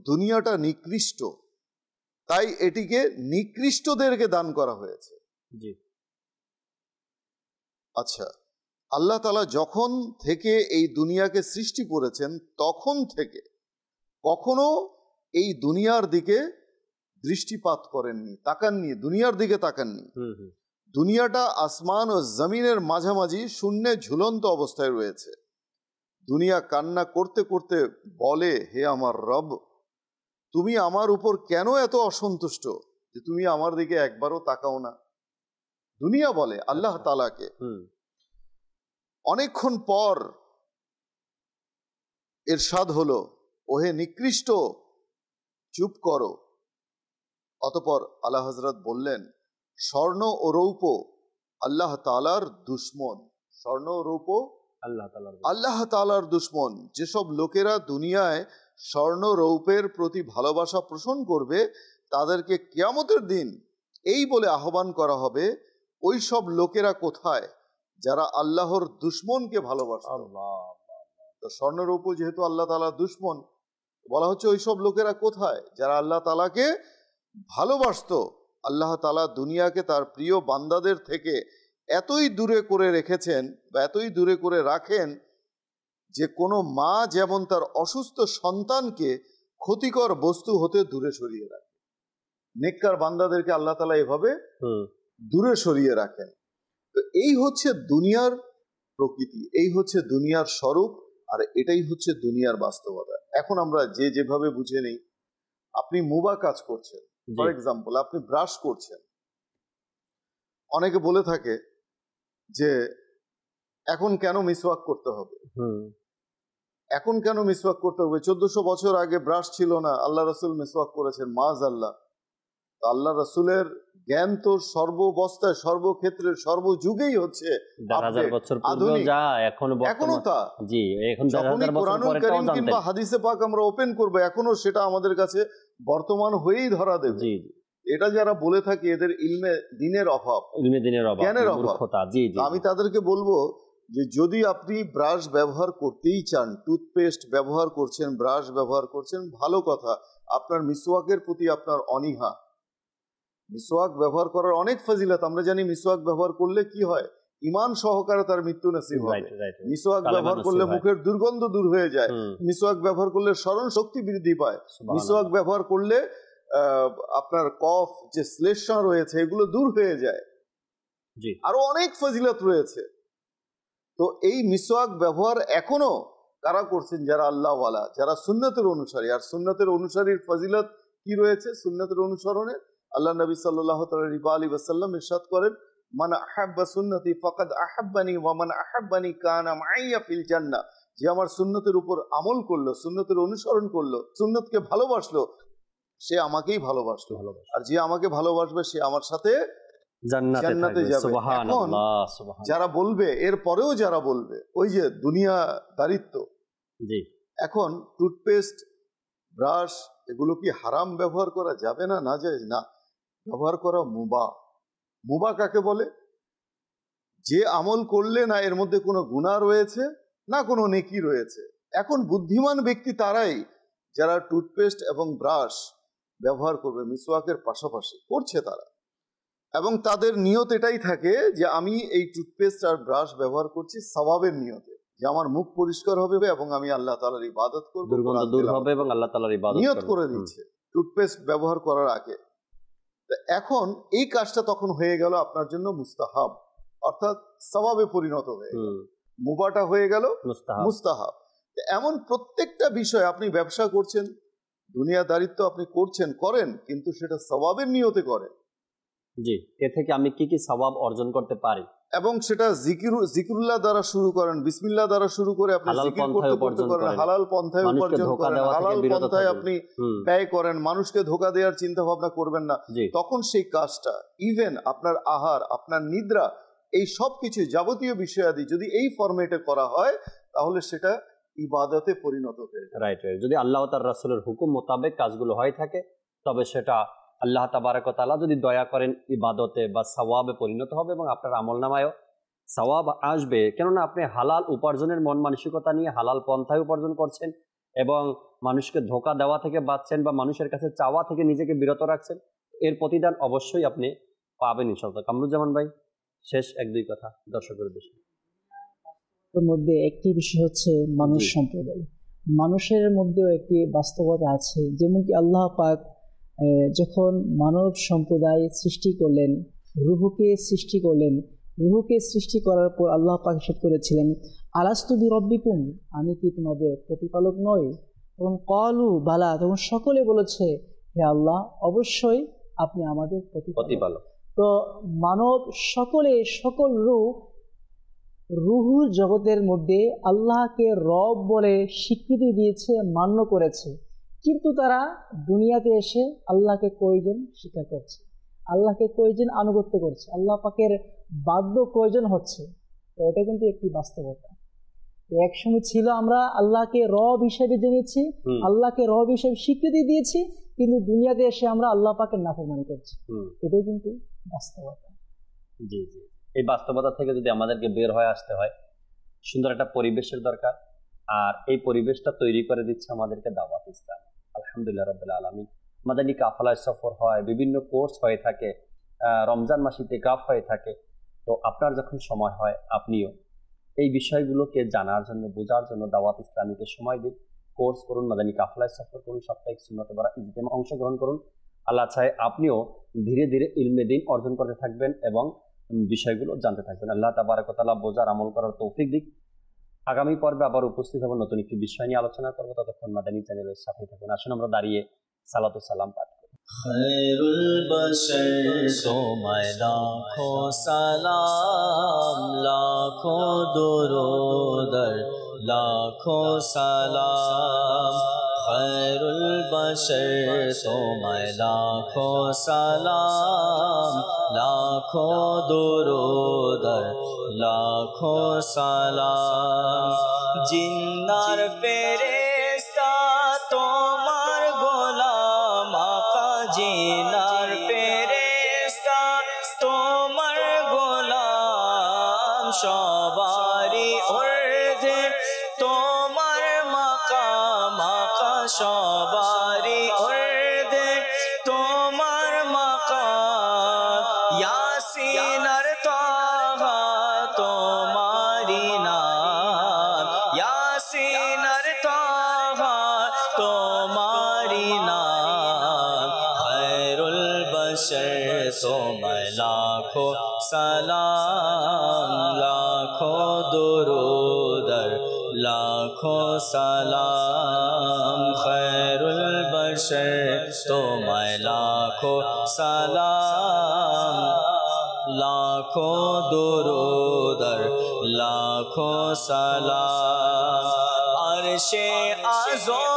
দুনিয়াটা নিকৃষ্ট তাই এটিকে নিকৃষ্টদেরকে দান করা হয়েছে আচ্ছা আল্লাহ তালা যখন থেকে এই দুনিয়াকে সৃষ্টি করেছেন তখন থেকে কখনো এই দুনিয়ার দিকে দৃষ্টিপাত করেননি তাকাননি দুনিয়ার দিকে তাকাননি দুনিয়াটা আসমান ও জমিনের মাঝামাঝি শূন্যে ঝুলন্ত অবস্থায় রয়েছে দুনিয়া কান্না করতে করতে বলে হে আমার রব তুমি আমার উপর কেন এত অসন্তুষ্ট যে তুমি আমার দিকে একবারও তাকাও না দুনিয়া বলে আল্লাহ আচ্ছা। তালাকে অনেকক্ষণ পর এর স্বাদ হলো ওহে নিকৃষ্ট চুপ করো অতপর আল্লাহ হজরত বললেন স্বর্ণ ও রৌপ আল্লাহ তালার দুশ্মন স্বর্ণ ও রৌপ আল্লাহ আল্লাহ তালার দুশ্মন যেসব লোকেরা দুনিয়ায় স্বর্ণ রৌপের প্রতি ভালোবাসা পোষণ করবে তাদেরকে কেয়ামতের দিন এই বলে আহ্বান করা হবে ওই সব লোকেরা কোথায় যারা আল্লাহর দুশ্মনকে ভালোবাসত তো উপর যেহেতু আল্লাহ তালা দুশ্মন বলা হচ্ছে ওই সব লোকেরা কোথায় যারা আল্লাহ তালাকে ভালোবাসত আল্লাহ তালা দুনিয়াকে তার প্রিয় বান্দাদের থেকে এতই দূরে করে রেখেছেন বা এতই দূরে করে রাখেন যে কোনো মা যেমন তার অসুস্থ সন্তানকে ক্ষতিকর বস্তু হতে দূরে সরিয়ে রাখে নেককার বান্দাদেরকে আল্লাহ তালা এভাবে দূরে সরিয়ে রাখেন তো এই হচ্ছে দুনিয়ার প্রকৃতি এই হচ্ছে দুনিয়ার স্বরূপ আর এটাই হচ্ছে দুনিয়ার বাস্তবতা এখন আমরা যে যেভাবে বুঝে নেই আপনি মুবা কাজ করছেন ফর এক্সাম্পল আপনি ব্রাশ করছেন অনেকে বলে থাকে যে এখন কেন মিসওয়াক করতে হবে এখন কেন মিসওয়াক করতে হবে চোদ্দশো বছর আগে ব্রাশ ছিল না আল্লাহ রসুল মিসওয়াক করেছেন মাজ আল্লাহ আল্লাহ রসুলের জ্ঞান তো সর্ববস্থায় সর্বক্ষেত্রে সর্বযুগেই হচ্ছে হাদিসে পাক আমরা ওপেন করব এখনো সেটা আমাদের কাছে বর্তমান হয়েই ধরা দেবে এটা যারা বলে থাকে এদের ইলমে দিনের অভাব ইলমে দিনের অভাব জ্ঞানের অভাব আমি তাদেরকে বলবো যে যদি আপনি ব্রাশ ব্যবহার করতেই চান টুথপেস্ট ব্যবহার করছেন ব্রাশ ব্যবহার করছেন ভালো কথা আপনার মিসওয়াকের প্রতি আপনার অনীহা মিসওয়াক ব্যবহার করার অনেক ফজিলত আমরা জানি মিসওয়াক ব্যবহার করলে কি হয় ইমান সহকারে তার মৃত্যু নাসিব হয় মিসওয়াক ব্যবহার করলে মুখের দুর্গন্ধ দূর হয়ে যায় মিসওয়াক ব্যবহার করলে স্মরণ শক্তি বৃদ্ধি পায় মিসওয়াক ব্যবহার করলে আপনার কফ যে শ্লেষণ রয়েছে এগুলো দূর হয়ে যায় আরো অনেক ফজিলত রয়েছে তো এই মিসওয়াক ব্যবহার এখনো কারা করছেন যারা আল্লাহওয়ালা যারা সুন্নতের অনুসারী আর সুন্নতের অনুসারীর ফজিলত কি রয়েছে সুন্নতের অনুসরণের আল্লাহ নবী সাল্লাহ রিবা আলী ইরশাদ করেন মান আহাব্বা সুন্নতি আহাব্বানি আহাব্বানি কানা মাইয়া ফিল যে আমার সুন্নতের উপর আমল করলো সুন্নতের অনুসরণ করলো সুন্নতকে ভালোবাসলো সে আমাকেই ভালোবাসলো আর যে আমাকে ভালোবাসবে সে আমার সাথে জান্নাতে যাবে যারা বলবে এর পরেও যারা বলবে ওই যে দুনিয়া দারিত্ব এখন টুথপেস্ট ব্রাশ এগুলো কি হারাম ব্যবহার করা যাবে না না যায় না ব্যবহার করা মুবা মুবা কাকে বলে যে আমল করলে না এর মধ্যে কোনো গুণা রয়েছে না কোনো নেকি রয়েছে এখন বুদ্ধিমান ব্যক্তি তারাই যারা টুথপেস্ট এবং ব্রাশ ব্যবহার করবে মিসওয়াকের পাশাপাশি করছে তারা এবং তাদের নিয়ত এটাই থাকে যে আমি এই টুথপেস্ট আর ব্রাশ ব্যবহার করছি স্বভাবের নিয়তে যে আমার মুখ পরিষ্কার হবে এবং আমি আল্লাহ তালার ইবাদত করবো নিয়ত করে দিচ্ছে টুথপেস্ট ব্যবহার করার আগে এখন এই কাজটা তখন হয়ে গেল আপনার জন্য মুস্তাহাব অর্থাৎ সবাবে পরিণত হয়ে মুবাটা হয়ে গেল মুস্তাহাব এমন প্রত্যেকটা বিষয় আপনি ব্যবসা করছেন দুনিয়া দারিত্ব আপনি করছেন করেন কিন্তু সেটা সবাবের নিয়তে করেন জি এ থেকে আমি কি কি সবাব অর্জন করতে পারি এবং সেটা জিকির জিকিরুল্লাহ দ্বারা শুরু করেন বিসমিল্লাহ দ্বারা শুরু করে আপনি হালাল পন্থায় উপার্জন করেন হালাল পন্থায় আপনি ব্যয় করেন মানুষকে ধোকা দেওয়ার চিন্তা ভাবনা করবেন না তখন সেই কাজটা ইভেন আপনার আহার আপনার নিদ্রা এই সব কিছু যাবতীয় বিষয়াদি যদি এই ফরম্যাটে করা হয় তাহলে সেটা ইবাদতে পরিণত হয়ে রাইট রাইট যদি আল্লাহ তার রাসুলের হুকুম মোতাবেক কাজগুলো হয় থাকে তবে সেটা আল্লাহ তাবারকতালা যদি দয়া করেন ইবাদতে বা সওয়াবে পরিণত হবে এবং আপনার আমল নামায়ও সওয়াব আসবে কেননা আপনি হালাল উপার্জনের মন মানসিকতা নিয়ে হালাল পন্থায় উপার্জন করছেন এবং মানুষকে ধোকা দেওয়া থেকে বাঁচছেন বা মানুষের কাছে চাওয়া থেকে নিজেকে বিরত রাখছেন এর প্রতিদান অবশ্যই আপনি পাবেন ইনশাল্লাহ কামরুজ্জামান ভাই শেষ এক দুই কথা দর্শকের উদ্দেশ্যে মধ্যে একটি বিষয় হচ্ছে মানুষ সম্প্রদায় মানুষের মধ্যেও একটি বাস্তবতা আছে যেমন কি আল্লাহ পাক যখন মানব সম্প্রদায় সৃষ্টি করলেন রুহুকে সৃষ্টি করলেন রুহুকে সৃষ্টি করার পর আল্লাহ পাকিসাদ করেছিলেন আলাস্তুবি রব্বিকুম আমি কি তোমাদের প্রতিপালক নই তখন কলু বালা তখন সকলে বলেছে হে আল্লাহ অবশ্যই আপনি আমাদের প্রতিপালক তো মানব সকলে সকল রূহ রুহু জগতের মধ্যে আল্লাহকে রব বলে স্বীকৃতি দিয়েছে মান্য করেছে কিন্তু তারা দুনিয়াতে এসে আল্লাহকে কয়জন স্বীকার করছে আল্লাহকে কয়জন আনুগত্য করছে আল্লাহ পাকের বাধ্য কয়জন হচ্ছে তো এটা কিন্তু একটি বাস্তবতা একসময় ছিল আমরা আল্লাহকে রব হিসেবে জেনেছি আল্লাহকে রব হিসেবে স্বীকৃতি দিয়েছি কিন্তু দুনিয়াতে এসে আমরা আল্লাহ পাকের নাফরমানি করছি এটাও কিন্তু বাস্তবতা জি জি এই বাস্তবতা থেকে যদি আমাদেরকে বের হয়ে আসতে হয় সুন্দর একটা পরিবেশের দরকার আর এই পরিবেশটা তৈরি করে দিচ্ছে আমাদেরকে দাওয়াত ইসলাম আলহামদুলিল্লাহ রবাহ আলমী মাদানী কাফলায় সফর হয় বিভিন্ন কোর্স হয়ে থাকে রমজান মাসিতে কাফ হয়ে থাকে তো আপনার যখন সময় হয় আপনিও এই বিষয়গুলোকে জানার জন্য বোঝার জন্য দাওয়াত ইসলামীকে সময় দিন কোর্স করুন মাদানী কাফলায় সফর করুন সাপ্তাহিক সুন্নত বরা ইজিতে অংশগ্রহণ করুন আল্লাহ চায় আপনিও ধীরে ধীরে ইলমে দিন অর্জন করতে থাকবেন এবং বিষয়গুলো জানতে থাকবেন আল্লাহ তাবারকতালা বোঝার আমল করার তৌফিক দিক আগামী পর্বে আবার উপস্থিত হব নতুন একটি বিষয় নিয়ে আলোচনা করবো ততক্ষণ মাদানী চ্যানেলের সাথে থাকুন আসুন আমরা দাঁড়িয়ে সালাত সালাম পাঠ খৈরুল বশর তোমায় লাখো সালাম লাখো দুরোদর লাখো সালাম খৈরুল বশর তোমায় লাখো সালাম لا درودر سلام سالہ پیرے سلام خیر البشر تو میں لاکھوں سلام لاکھوں درودر لاکھوں عرش شیرو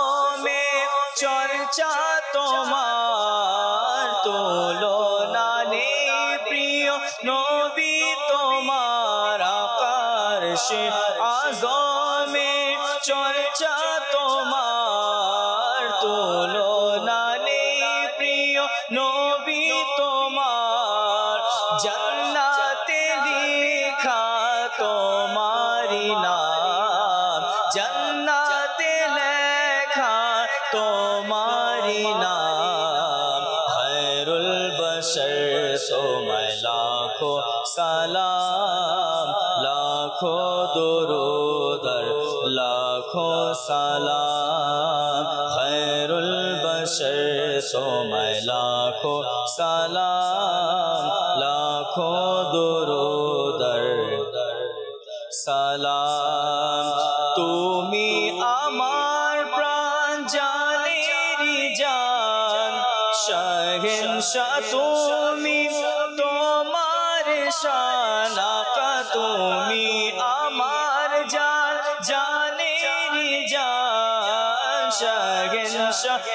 سو میں لاکھوں سلام لاکھوں درودر لاکھوں سلام خیر البشر سو میں لاکھوں سلام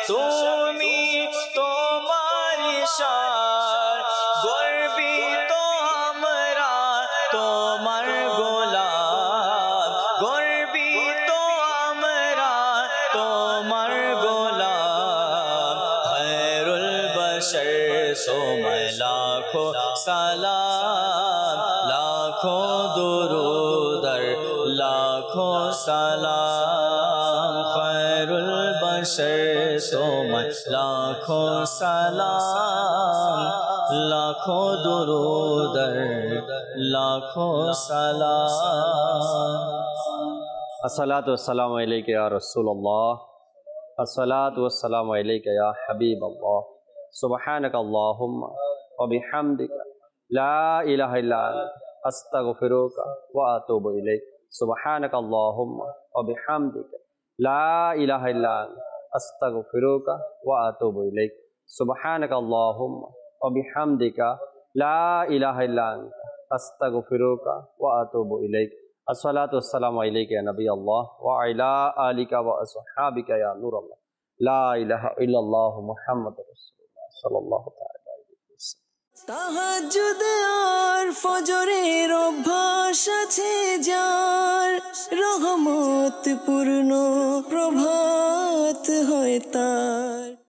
Tú لاکھوں لاکھوں سلام درودر لاکھوں سلام سلاد والسلام علیکہ یا رسول اللہ السلاۃ علیکہ یا حبیب اللہ سبحانک اللہم و بحمدک لا الہ اللہ استغفروک و تو سبحان کا اللہ عمہ ابدی کیا لا اللہ أستغفرك وأتوب إليك سبحانك اللهم وبحمدك لا إله إلا أنت أستغفرك وأتوب إليك الصلاة والسلام عليك يا نبي الله وعلى آلك وأصحابك يا نور الله لا إله إلا الله محمد رسول الله صلى الله عليه وسلم তাহাজুদে আর ফজরের অভ্যাস আছে যার রহমত পূর্ণ প্রভাত হয় তার